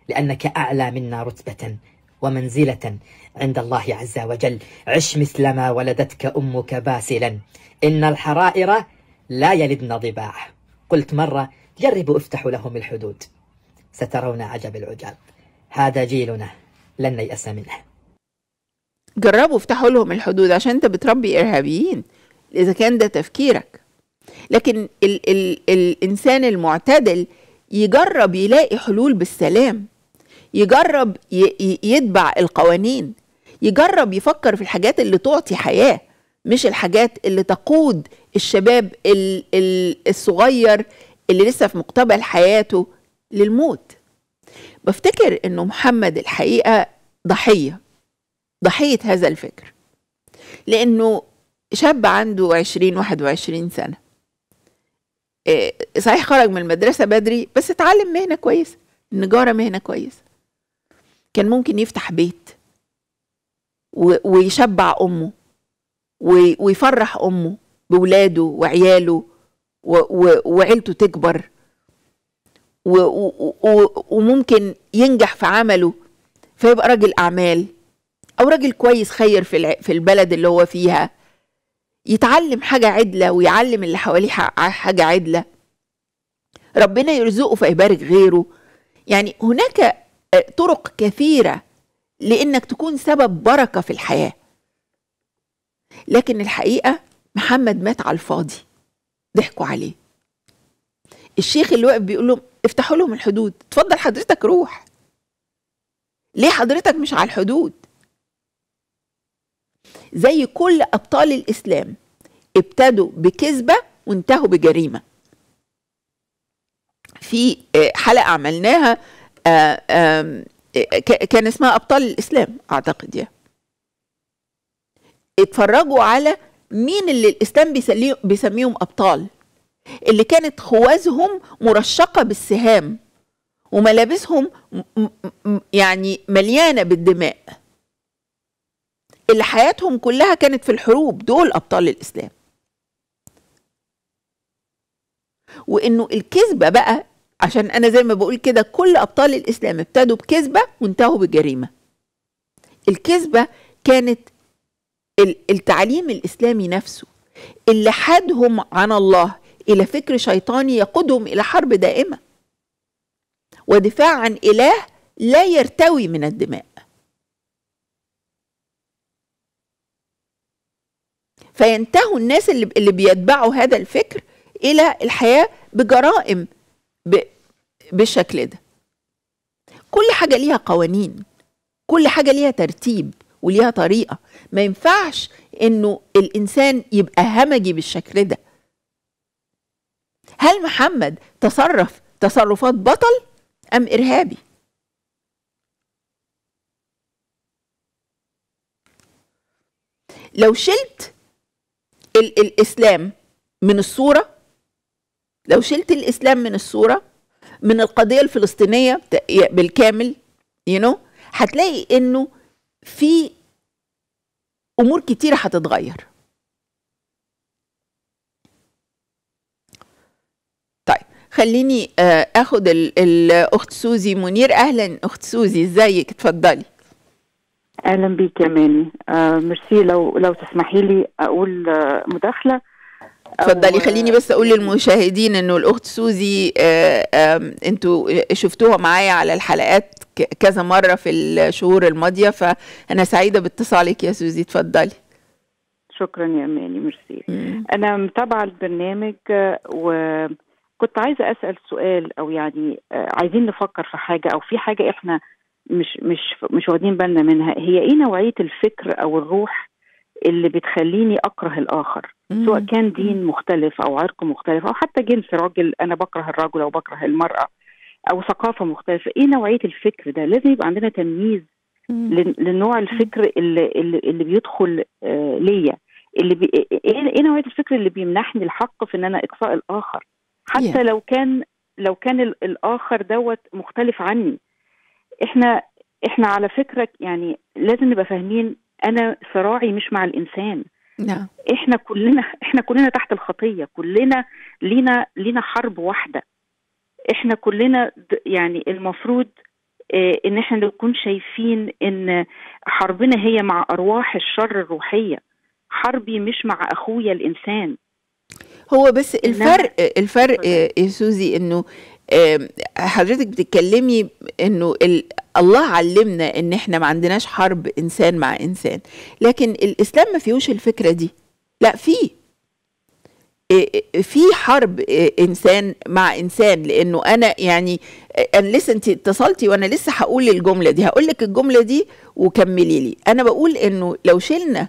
لأنك أعلى منا رتبة ومنزلة عند الله عز وجل عش مثل ما ولدتك أمك باسلا إن الحرائر لا يلدن ضباع قلت مرة جربوا افتحوا لهم الحدود سترون عجب العجاب هذا جيلنا لن نيأس منه جربوا افتحوا لهم الحدود عشان انت بتربي ارهابيين اذا كان ده تفكيرك لكن ال ال الانسان المعتدل يجرب يلاقي حلول بالسلام يجرب يتبع القوانين يجرب يفكر في الحاجات اللي تعطي حياه مش الحاجات اللي تقود الشباب الصغير اللي لسه في مقتبل حياته للموت بفتكر انه محمد الحقيقه ضحيه ضحية هذا الفكر لأنه شاب عنده عشرين واحد وعشرين سنة إيه، صحيح خرج من المدرسة بدري بس اتعلم مهنة كويسة النجارة مهنة كويسة كان ممكن يفتح بيت ويشبع أمه ويفرح أمه بولاده وعياله وعيلته تكبر وممكن ينجح في عمله فيبقى راجل أعمال او راجل كويس خير في في البلد اللي هو فيها يتعلم حاجه عدله ويعلم اللي حواليه حاجه عدله ربنا يرزقه فيبارك غيره يعني هناك آه، طرق كثيره لانك تكون سبب بركه في الحياه لكن الحقيقه محمد مات على الفاضي ضحكوا عليه الشيخ اللي واقف بيقول لهم افتحوا لهم الحدود اتفضل حضرتك روح ليه حضرتك مش على الحدود زي كل أبطال الإسلام ابتدوا بكذبة وانتهوا بجريمة في آه، حلقة عملناها آه، آه، كان اسمها أبطال الإسلام أعتقد يا يعني. اتفرجوا على مين اللي الإسلام بيسميهم أبطال اللي كانت خوازهم مرشقة بالسهام وملابسهم يعني مليانة بالدماء اللي حياتهم كلها كانت في الحروب دول ابطال الاسلام وانه الكذبه بقى عشان انا زي ما بقول كده كل ابطال الاسلام ابتدوا بكذبه وانتهوا بجريمه الكذبه كانت التعليم الاسلامي نفسه اللي حدهم عن الله الى فكر شيطاني يقودهم الى حرب دائمه ودفاع عن اله لا يرتوي من الدماء فينتهوا الناس اللي اللي بيتبعوا هذا الفكر الى الحياه بجرائم ب... بالشكل ده كل حاجه ليها قوانين كل حاجه ليها ترتيب وليها طريقه ما ينفعش انه الانسان يبقى همجي بالشكل ده هل محمد تصرف تصرفات بطل ام ارهابي لو شلت ال الاسلام من الصوره لو شلت الاسلام من الصوره من القضيه الفلسطينيه بالكامل يو you know, هتلاقي انه في امور كتيره هتتغير طيب خليني آه، اخد الاخت سوزي منير اهلا اخت سوزي ازيك اتفضلي اهلا بيك يا ماني آه ميرسي لو لو تسمحي لي اقول آه مداخله اتفضلي آه، خليني بس اقول للمشاهدين انه الاخت سوزي آه، انتوا شفتوها معايا على الحلقات كذا مره في الشهور الماضيه فانا سعيده باتصالك يا سوزي اتفضلي شكرا يا ماني ميرسي انا متابعه البرنامج آه، وكنت عايزه اسال سؤال او يعني عايزين نفكر في حاجه او في حاجه احنا مش مش مش واخدين بالنا منها هي ايه نوعيه الفكر او الروح اللي بتخليني اكره الاخر مم. سواء كان دين مختلف او عرق مختلف او حتى جنس راجل انا بكره الرجل او بكره المراه او ثقافه مختلفه ايه نوعيه الفكر ده لازم يبقى عندنا تمييز لنوع الفكر اللي اللي, اللي بيدخل آه ليا اللي بي... إيه-،, ايه نوعيه الفكر اللي بيمنحني الحق في ان انا اقصاء الاخر حتى yeah. لو كان لو كان الاخر دوت مختلف عني احنا احنا على فكره يعني لازم نبقى فاهمين انا صراعي مش مع الانسان نعم احنا كلنا احنا كلنا تحت الخطيه كلنا لينا لينا حرب واحده احنا كلنا يعني المفروض آه، ان احنا نكون شايفين ان حربنا هي مع ارواح الشر الروحيه حربي مش مع اخويا الانسان هو بس الفرق الفرق يا سوزي انه حضرتك بتتكلمي انه الله علمنا ان احنا ما عندناش حرب انسان مع انسان لكن الاسلام ما فيهوش الفكره دي لا فيه في حرب انسان مع انسان لانه انا يعني انا لسه انت اتصلتي وانا لسه هقول الجمله دي هقول لك الجمله دي وكملي لي انا بقول انه لو شلنا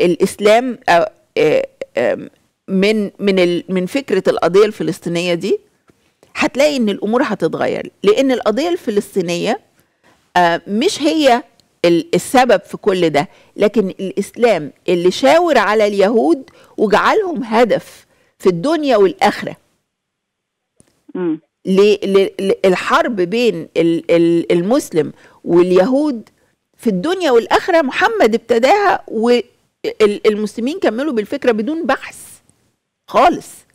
الاسلام من من من فكره القضيه الفلسطينيه دي هتلاقي ان الامور هتتغير لان القضيه الفلسطينيه آه، مش هي السبب في كل ده لكن الاسلام اللي شاور على اليهود وجعلهم هدف في الدنيا والاخره بين الحرب بين المسلم واليهود في الدنيا والاخره محمد ابتداها والمسلمين كملوا بالفكره بدون بحث خالص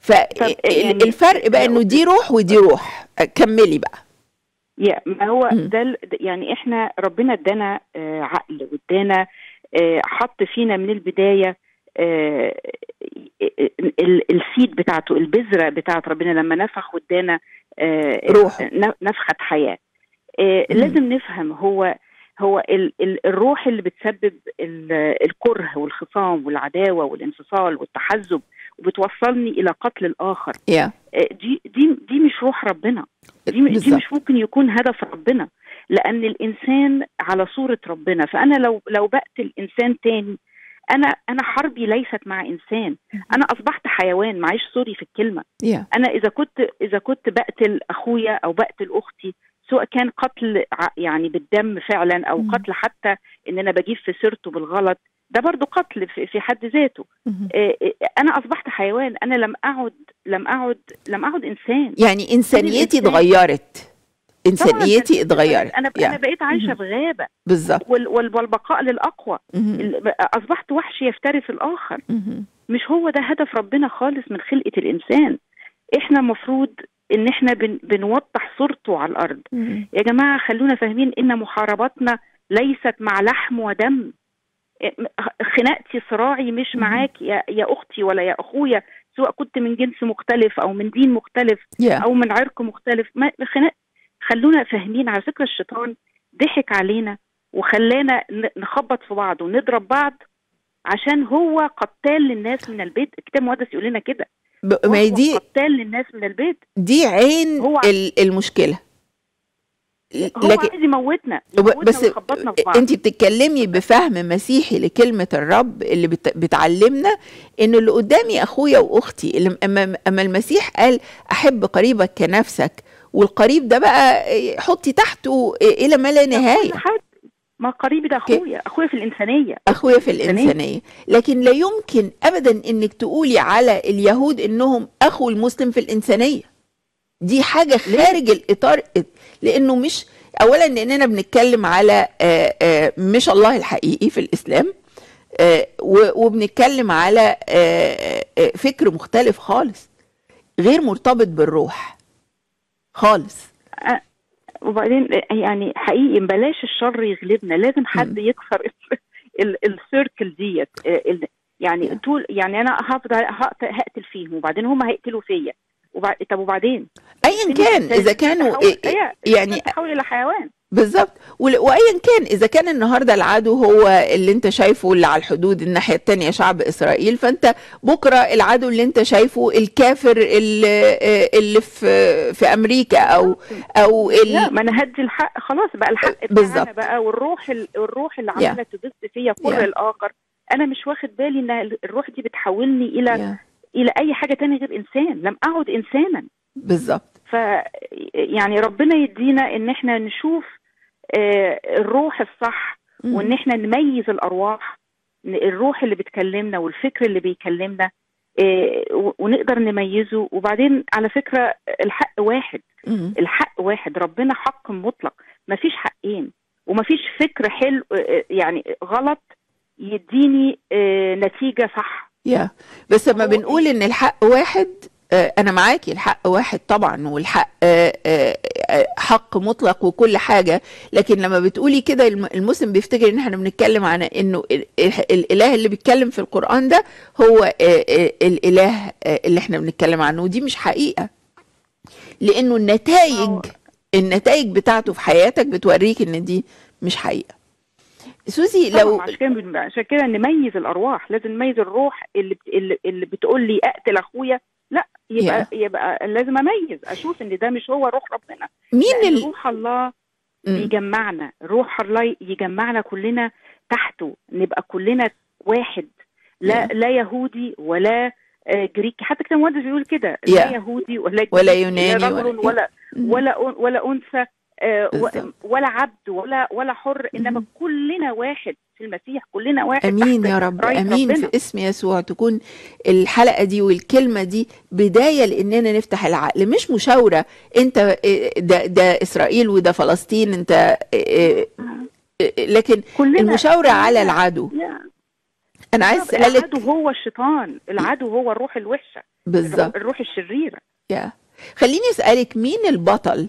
فالفرق يعني بقى انه دي روح ودي روح كملي بقى يا ما هو ده يعني احنا ربنا ادانا آه، عقل وادانا آه، حط فينا من البدايه آه، السيد بتاعته البذره بتاعت ربنا لما نفخ وادانا روح نفخه حياه لازم نفهم هو هو الروح اللي بتسبب الكره والخصام والعداوه والانفصال والتحزب وبتوصلني الى قتل الاخر yeah. آه، دي دي دي مش روح ربنا دي, دي مش ممكن يكون هدف ربنا لان الانسان على صوره ربنا فانا لو لو بقتل انسان تاني انا انا حربي ليست مع انسان mm-hmm. انا اصبحت حيوان معيش سوري في الكلمه yeah. انا اذا كنت اذا كنت بقتل اخويا او بقتل اختي سواء كان قتل يعني بالدم فعلا او قتل حتى ان انا بجيب في سيرته بالغلط ده برضو قتل في حد ذاته آه، آه، انا اصبحت حيوان انا لم اعد لم اعد لم اعد انسان يعني انسانيتي اتغيرت انسانيتي اتغيرت انا يعني. انا بقيت عايشه في غابه بالظبط والبقاء للاقوى اصبحت وحش يفترس الاخر مش هو ده هدف ربنا خالص من خلقه الانسان احنا المفروض ان احنا بن بنوضح صورته على الارض مم. يا جماعه خلونا فاهمين ان محارباتنا ليست مع لحم ودم إيه، خناقتي صراعي مش معاك يا, يا اختي ولا يا اخويا سواء كنت من جنس مختلف او من دين مختلف yeah. او من عرق مختلف ما خناق خلونا فاهمين على فكره الشيطان ضحك علينا وخلانا نخبط في بعض ونضرب بعض عشان هو قتال للناس من البيت الكتاب المقدس يقول لنا كده ب... ما هي دي للناس من البيت دي عين هو... المشكله هو عايز يموتنا, يموتنا بس انت بتتكلمي بفهم مسيحي لكلمه الرب اللي بت... بتعلمنا ان اللي قدامي اخويا واختي اللي اما المسيح قال احب قريبك كنفسك والقريب ده بقى إيه، حطي تحته الى ما لا نهايه ما قريبي ده اخويا اخويا في الانسانيه اخويا في الانسانيه لكن لا يمكن ابدا انك تقولي على اليهود انهم اخو المسلم في الانسانيه دي حاجه خارج ليه؟ الاطار لانه مش اولا لاننا بنتكلم على آه، آه، مش الله الحقيقي في الاسلام آه، وبنتكلم على فكر مختلف خالص غير مرتبط بالروح خالص وبعدين يعني حقيقي بلاش الشر يغلبنا لازم حد يكسر السيركل ديت يعني طول يعني انا هفضل هقتل فيهم وبعدين هم هيقتلوا فيا وبعد... طب وبعدين ايا كان اذا كانوا إيه، إيه، يعني تحول الى حيوان بالظبط وايا كان اذا كان النهارده العدو هو اللي انت شايفه اللي على الحدود الناحيه الثانيه شعب اسرائيل فانت بكره العدو اللي انت شايفه الكافر اللي, اللي في في امريكا او او اللي ما انا هدي الحق خلاص بقى الحق بتاعنا بقى والروح الروح اللي عماله تبث تدس فيا كل الاخر انا مش واخد بالي ان الروح دي بتحولني الى الى اي حاجه تانية غير انسان لم اعد انسانا بالظبط ف يعني ربنا يدينا ان احنا نشوف آه، الروح الصح وان احنا نميز الارواح الروح اللي بتكلمنا والفكر اللي بيكلمنا آه، ونقدر نميزه وبعدين على فكره الحق واحد الحق واحد ربنا حق مطلق مفيش حقين ومفيش فكر حلو آه، يعني غلط يديني نتيجه صح يا بس لما بنقول إيه؟ ان الحق واحد آه، انا معاكي الحق واحد طبعا والحق آه، آه، حق مطلق وكل حاجه لكن لما بتقولي كده المسلم بيفتكر ان احنا بنتكلم عن انه الاله اللي بيتكلم في القران ده هو الاله اللي احنا بنتكلم عنه ودي مش حقيقه لانه النتائج النتائج بتاعته في حياتك بتوريك ان دي مش حقيقه سوزي لو عشان كده عشان كده نميز الارواح لازم نميز الروح اللي اللي, اللي بتقول لي اقتل اخويا لا يبقى yeah. يبقى لازم اميز اشوف ان ده مش هو روح ربنا مين ال... روح الله م. يجمعنا روح الله يجمعنا كلنا تحته نبقى كلنا واحد لا yeah. لا يهودي ولا آه، جريكي حتى كتاب مهندس بيقول كده yeah. لا يهودي ولا جريكي ولا يوناني ولا ولا, إيه؟ ولا, ولا انثى آه، ولا عبد ولا ولا حر انما كلنا واحد في المسيح كلنا واحد امين يا رب امين ربنا. في اسم يسوع تكون الحلقه دي والكلمه دي بدايه لاننا نفتح العقل مش مشاوره انت آه، ده, ده اسرائيل وده فلسطين انت آه، لكن كلنا المشاوره كلنا. على العدو انا عايز اسالك العدو هو الشيطان العدو هو الروح الوحشه بالظبط الروح الشريره يا خليني اسالك مين البطل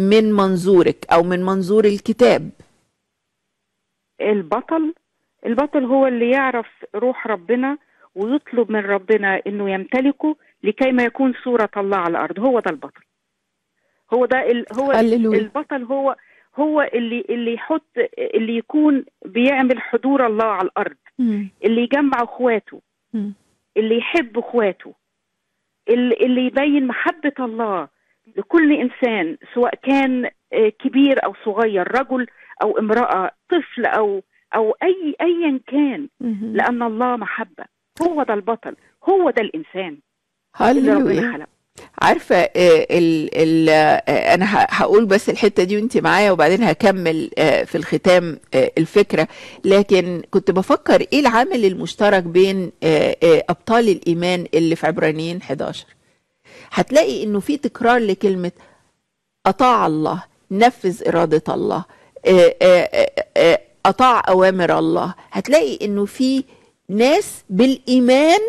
من منظورك او من منظور الكتاب البطل البطل هو اللي يعرف روح ربنا ويطلب من ربنا انه يمتلكه لكي ما يكون صورة الله على الارض هو ده البطل هو ده ال... هو هللوي. البطل هو هو اللي اللي يحط اللي يكون بيعمل حضور الله على الارض م. اللي يجمع اخواته م. اللي يحب اخواته اللي يبين محبة الله لكل انسان سواء كان آه، كبير او صغير رجل او امراه طفل او او اي ايا كان لان الله محبه هو ده البطل هو ده الانسان اللي ربنا خلقه عارفه الـ آه، الـ آه، انا هقول بس الحته دي وانت معايا وبعدين هكمل في الختام الفكره لكن كنت بفكر ايه العامل المشترك بين ابطال الايمان اللي في عبرانيين 11 هتلاقي انه في تكرار لكلمه اطاع الله نفذ اراده الله آه، آه، آه، اطاع اوامر الله هتلاقي انه في ناس بالايمان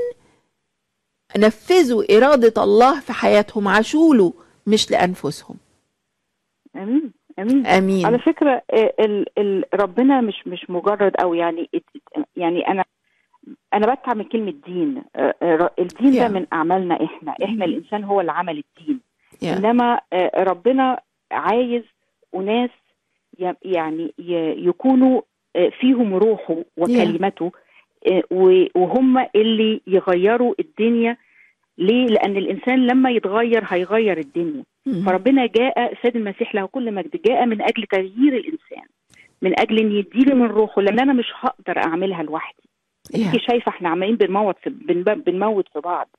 نفذوا اراده الله في حياتهم عاشوا مش لانفسهم امين امين امين على فكره ربنا مش مش مجرد او يعني يعني انا انا بتعب من كلمه دين آه، آه، الدين yeah. ده من اعمالنا احنا mm-hmm. احنا الانسان هو اللي عمل الدين yeah. انما آه، ربنا عايز اناس يعني يكونوا فيهم روحه وكلمته yeah. وهم اللي يغيروا الدنيا ليه؟ لأن الإنسان لما يتغير هيغير الدنيا mm-hmm. فربنا جاء سيد المسيح له كل مجد جاء من أجل تغيير الإنسان من أجل أن يديله من روحه لأن أنا مش هقدر أعملها لوحدي انت yeah. شايفه احنا عمالين بنموت في بنموت في بعض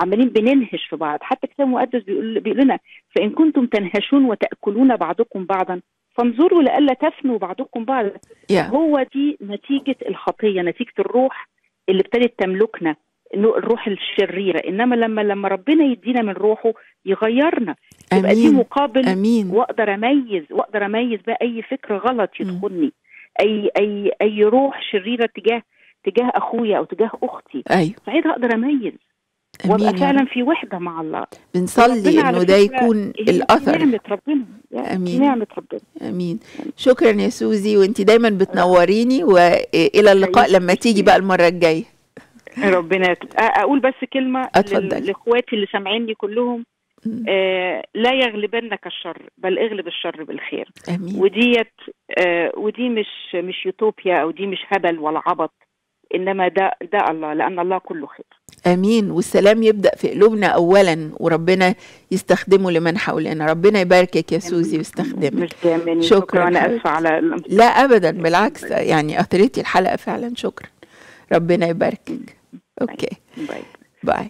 عمالين بننهش في بعض حتى الكتاب المقدس بيقول, بيقول لنا فان كنتم تنهشون وتاكلون بعضكم بعضا فانظروا لئلا تفنوا بعضكم بعضا yeah. هو دي نتيجه الخطيه نتيجه الروح اللي ابتدت تملكنا الروح الشريره انما لما لما ربنا يدينا من روحه يغيرنا يبقى دي مقابل أمين. واقدر اميز واقدر اميز بقى اي فكر غلط يدخلني م. اي اي اي روح شريره تجاه تجاه اخويا او تجاه اختي أيوة. ساعتها اقدر اميز وابقى فعلا في وحده مع الله بنصلي انه ده يكون الاثر نعمه ربنا امين نعمه ربنا امين شكرا يا سوزي وانت دايما بتنوريني والى اللقاء لما تيجي بقى المره الجايه ربنا اقول بس كلمه لاخواتي اللي سامعيني كلهم آه لا يغلبنك الشر بل اغلب الشر بالخير أمين. وديت آه ودي مش مش يوتوبيا او دي مش هبل ولا عبط انما ده ده الله لان الله كله خير امين والسلام يبدا في قلوبنا اولا وربنا يستخدمه لمن حولنا ربنا يباركك يا سوزي ويستخدمك شكرا, شكرا انا اسفه على لا ابدا بالعكس يعني اثريتي الحلقه فعلا شكرا ربنا يباركك اوكي باي باي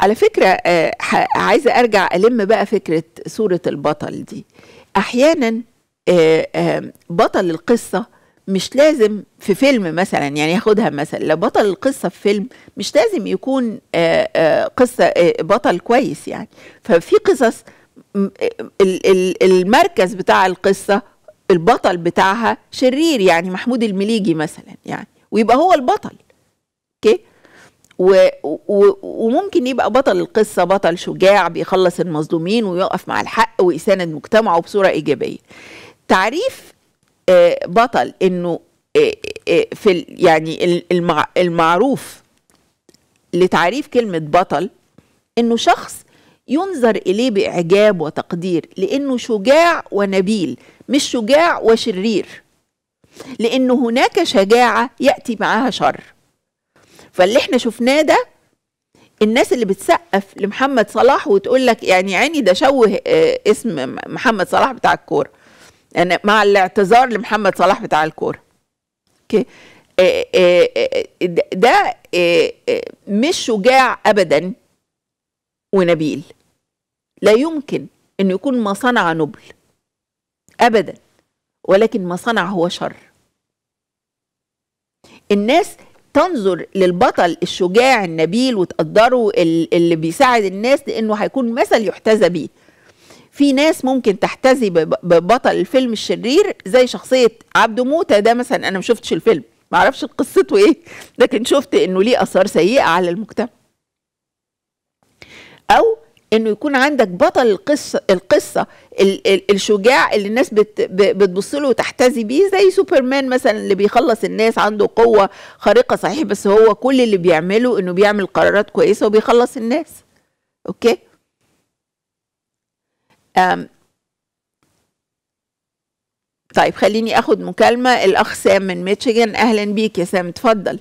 على فكره آه، عايزه ارجع الم بقى فكره سوره البطل دي احيانا آه، آه، بطل القصه مش لازم في فيلم مثلا يعني ياخدها مثلا لو بطل القصه في فيلم مش لازم يكون آه، آه، قصه آه، بطل كويس يعني ففي قصص المركز بتاع القصه البطل بتاعها شرير يعني محمود المليجي مثلا يعني ويبقى هو البطل اوكي و و وممكن يبقى بطل القصة بطل شجاع بيخلص المظلومين ويقف مع الحق ويساند مجتمعه بصورة إيجابية تعريف آه، بطل انه آه، آه، في يعني المعروف لتعريف كلمه بطل انه شخص ينظر اليه باعجاب وتقدير لانه شجاع ونبيل مش شجاع وشرير لان هناك شجاعه ياتي معاها شر فاللي احنا شفناه ده الناس اللي بتسقف لمحمد صلاح وتقول لك يعني عيني ده شوه اسم محمد صلاح بتاع الكوره يعني مع الاعتذار لمحمد صلاح بتاع الكوره اوكي آه، آه، آه، ده مش شجاع ابدا ونبيل لا يمكن ان يكون ما صنع نبل ابدا ولكن ما صنع هو شر الناس تنظر للبطل الشجاع النبيل وتقدره اللي بيساعد الناس لانه هيكون مثل يحتذى بيه في ناس ممكن تحتذي ببطل الفيلم الشرير زي شخصيه عبده موته ده مثلا انا ما شفتش الفيلم ما اعرفش قصته ايه لكن شفت انه ليه اثار سيئه على المجتمع او انه يكون عندك بطل القصه القصه ال ال الشجاع اللي الناس بت بتبص له وتحتذي بيه زي سوبرمان مثلا اللي بيخلص الناس عنده قوه خارقه صحيح بس هو كل اللي بيعمله انه بيعمل قرارات كويسه وبيخلص الناس اوكي طيب خليني اخد مكالمه الاخ سام من ميشيغان اهلا بيك يا سام اتفضل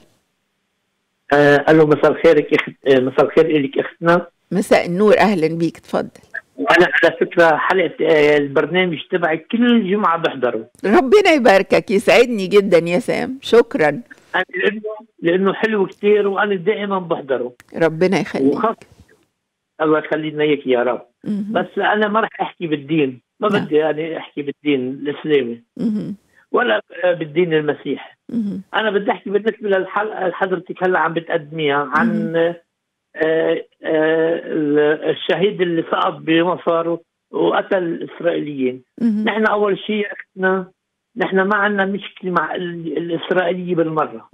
آه الو مساء الخير اخت أه، مساء الخير لك اختنا مساء النور اهلا بيك اتفضل وانا على فكره حلقه أه، البرنامج تبعي كل جمعه بحضره ربنا يباركك يسعدني جدا يا سام شكرا يعني لانه لانه حلو كثير وانا دائما بحضره ربنا يخليك الله يخلينا اياك يا رب بس انا ما راح احكي بالدين ما نعم. بدي يعني احكي بالدين الاسلامي ولا بالدين المسيحي انا بدي احكي بالنسبه للحلقه اللي حضرتك هلا عم بتقدميها عن آه، آه، الشهيد اللي سقط بمصر وقتل الاسرائيليين نحن اول شيء اختنا نحن ما عندنا مشكله مع الاسرائيليه بالمره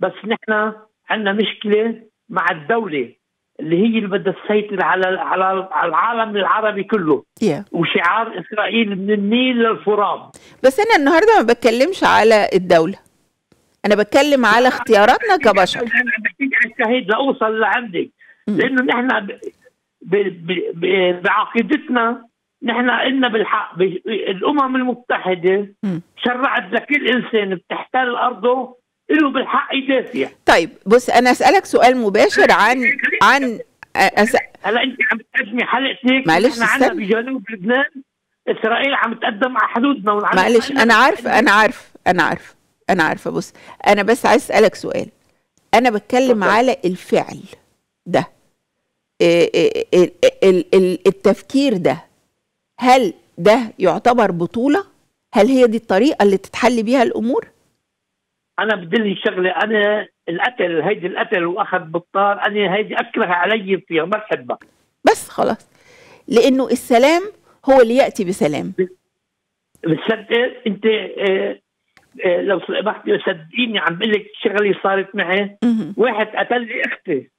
بس نحن عندنا مشكله مع الدوله اللي هي اللي بدها تسيطر على على العالم العربي كله yeah. وشعار اسرائيل من النيل للفرات بس انا النهارده ما بتكلمش على الدوله انا بتكلم على اختياراتنا كبشر انا اجتهد لاوصل لعندك لانه نحن بعقيدتنا نحن قلنا بالحق الامم المتحده شرعت لكل انسان بتحتل ارضه له بالحق يدافع طيب بص انا اسالك سؤال مباشر عن عن أس... هلا انت عم تقدمي حلقه هيك معلش احنا عندنا بجنوب لبنان اسرائيل عم تقدم على حدودنا معلش انا عارفه انا عارفه انا عارفه انا عارفه بص انا بس عايز اسالك سؤال انا بتكلم على الفعل ده آه، آه، آه، التفكير ده هل ده يعتبر بطوله هل هي دي الطريقه اللي تتحل بيها الامور انا بدلي شغله انا القتل هيدي القتل واخذ بالطار انا هيدي اكره علي فيها ما بحبها بس خلاص لانه السلام هو اللي ياتي بسلام بتصدق انت اه, آه، لو سمحتي صدقيني عم بقول لك شغله صارت معي واحد قتل لي اختي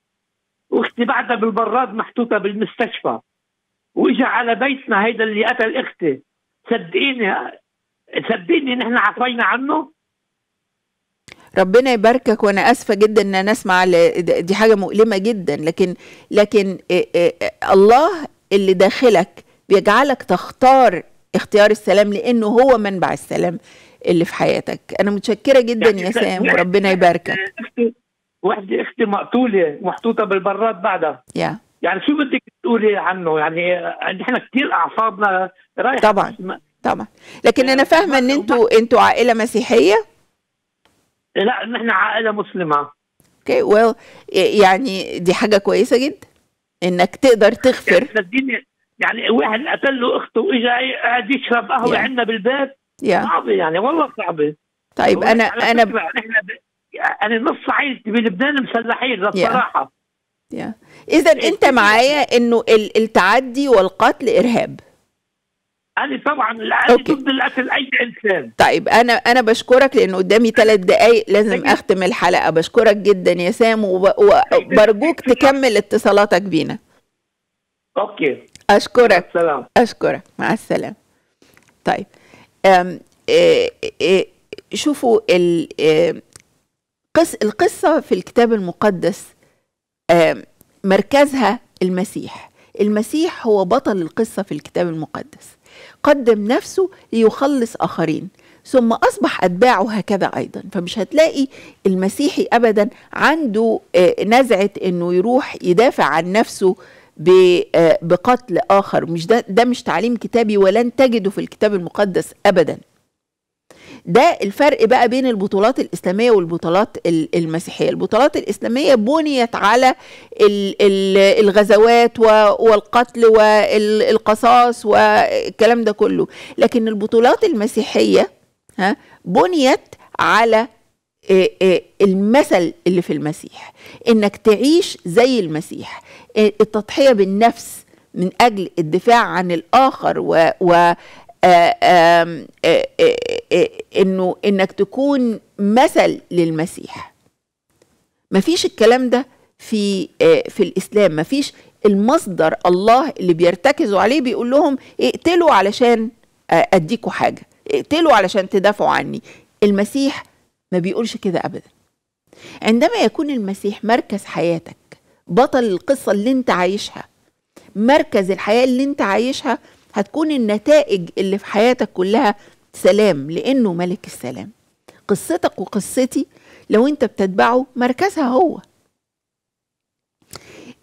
واختي بعدها بالبراد محطوطه بالمستشفى واجا على بيتنا هيدا اللي قتل اختي صدقيني صدقيني نحن عفينا عنه ربنا يباركك وانا اسفه جدا ان انا اسمع دي حاجه مؤلمه جدا لكن لكن الله اللي داخلك بيجعلك تختار اختيار السلام لانه هو منبع السلام اللي في حياتك انا متشكره جدا يعني يا سام وربنا يباركك واحدة اختي مقتولة محطوطة بالبراد بعدها yeah. يعني شو بدك تقولي عنه يعني نحن كثير اعصابنا رايحة طبعا طبعا لكن انا يعني فاهمه ان انتوا انتوا عائله مسيحيه إيه، لا نحن عائله مسلمه اوكي okay, well, إيه، يعني دي حاجه كويسه جدا انك تقدر تغفر يعني, يعني واحد قتل له اخته واجى قاعد يشرب قهوه yeah. عندنا بالبيت yeah. صعبه يعني والله صعبه طيب انا انا ب... احنا يعني ب... نص عائلتي بلبنان مسلحين للصراحه yeah. yeah. اذا إيه، انت معايا انه التعدي والقتل ارهاب انا طبعا انا ضد القتل اي انسان طيب انا انا بشكرك لان قدامي ثلاث دقائق لازم اختم الحلقه بشكرك جدا يا سام وبرجوك تكمل اتصالاتك بينا اوكي اشكرك السلام اشكرك مع السلامه طيب أم إيه إيه شوفوا ال إيه قص القصه في الكتاب المقدس آه، مركزها المسيح المسيح هو بطل القصه في الكتاب المقدس قدم نفسه ليخلص آخرين ثم أصبح أتباعه هكذا أيضا فمش هتلاقي المسيحي أبدا عنده آه، نزعة أنه يروح يدافع عن نفسه آه، بقتل آخر مش ده, ده مش تعليم كتابي ولن تجده في الكتاب المقدس أبدا ده الفرق بقى بين البطولات الإسلامية والبطولات المسيحية البطولات الإسلامية بنيت على الغزوات والقتل والقصاص والكلام ده كله لكن البطولات المسيحية ها بنيت على آه، آه، المثل اللي في المسيح انك تعيش زي المسيح آه، التضحيه بالنفس من اجل الدفاع عن الاخر و, و آه، آه، آه، انه انك تكون مثل للمسيح مفيش الكلام ده في في الاسلام مفيش المصدر الله اللي بيرتكزوا عليه بيقول لهم اقتلوا علشان اديكوا حاجه اقتلوا علشان تدافعوا عني المسيح ما بيقولش كده ابدا عندما يكون المسيح مركز حياتك بطل القصه اللي انت عايشها مركز الحياه اللي انت عايشها هتكون النتائج اللي في حياتك كلها سلام لانه ملك السلام قصتك وقصتي لو انت بتتبعه مركزها هو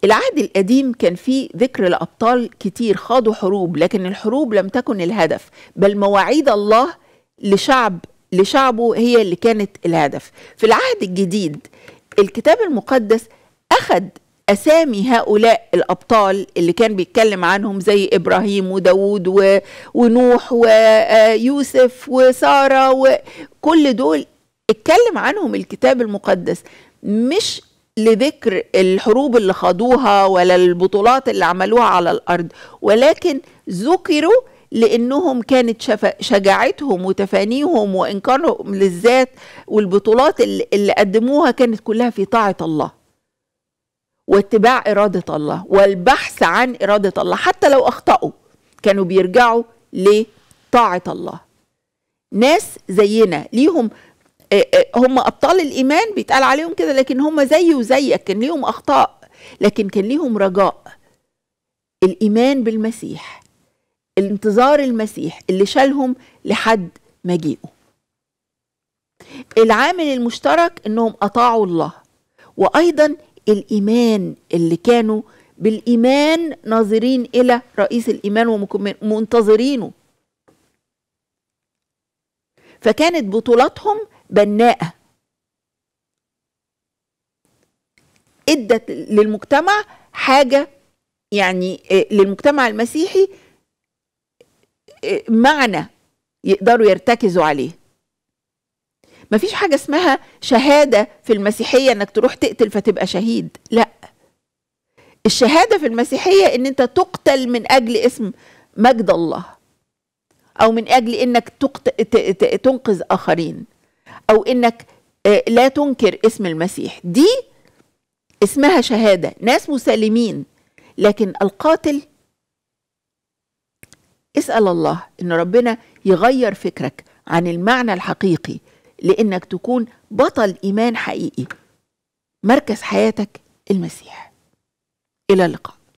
العهد القديم كان فيه ذكر لأبطال كتير خاضوا حروب لكن الحروب لم تكن الهدف بل مواعيد الله لشعب لشعبه هي اللي كانت الهدف في العهد الجديد الكتاب المقدس أخد اسامي هؤلاء الابطال اللي كان بيتكلم عنهم زي ابراهيم وداوود و... ونوح ويوسف آه، وساره وكل دول اتكلم عنهم الكتاب المقدس مش لذكر الحروب اللي خاضوها ولا البطولات اللي عملوها على الارض ولكن ذكروا لانهم كانت شجاعتهم وتفانيهم وانكارهم للذات والبطولات اللي قدموها كانت كلها في طاعه الله واتباع إرادة الله والبحث عن إرادة الله حتى لو أخطأوا كانوا بيرجعوا لطاعة الله ناس زينا ليهم هم أبطال الإيمان بيتقال عليهم كده لكن هم زي وزيك كان ليهم أخطاء لكن كان ليهم رجاء الإيمان بالمسيح الانتظار المسيح اللي شالهم لحد مجيئه العامل المشترك انهم اطاعوا الله وايضا الايمان اللي كانوا بالايمان ناظرين الى رئيس الايمان ومنتظرينه فكانت بطولاتهم بناءه ادت للمجتمع حاجه يعني آه، للمجتمع المسيحي آه، معنى يقدروا يرتكزوا عليه مفيش حاجه اسمها شهاده في المسيحيه انك تروح تقتل فتبقى شهيد لا الشهاده في المسيحيه ان انت تقتل من اجل اسم مجد الله او من اجل انك تنقذ اخرين او انك آه، لا تنكر اسم المسيح دي اسمها شهاده ناس مسالمين لكن القاتل اسال الله ان ربنا يغير فكرك عن المعنى الحقيقي لانك تكون بطل ايمان حقيقي مركز حياتك المسيح الى اللقاء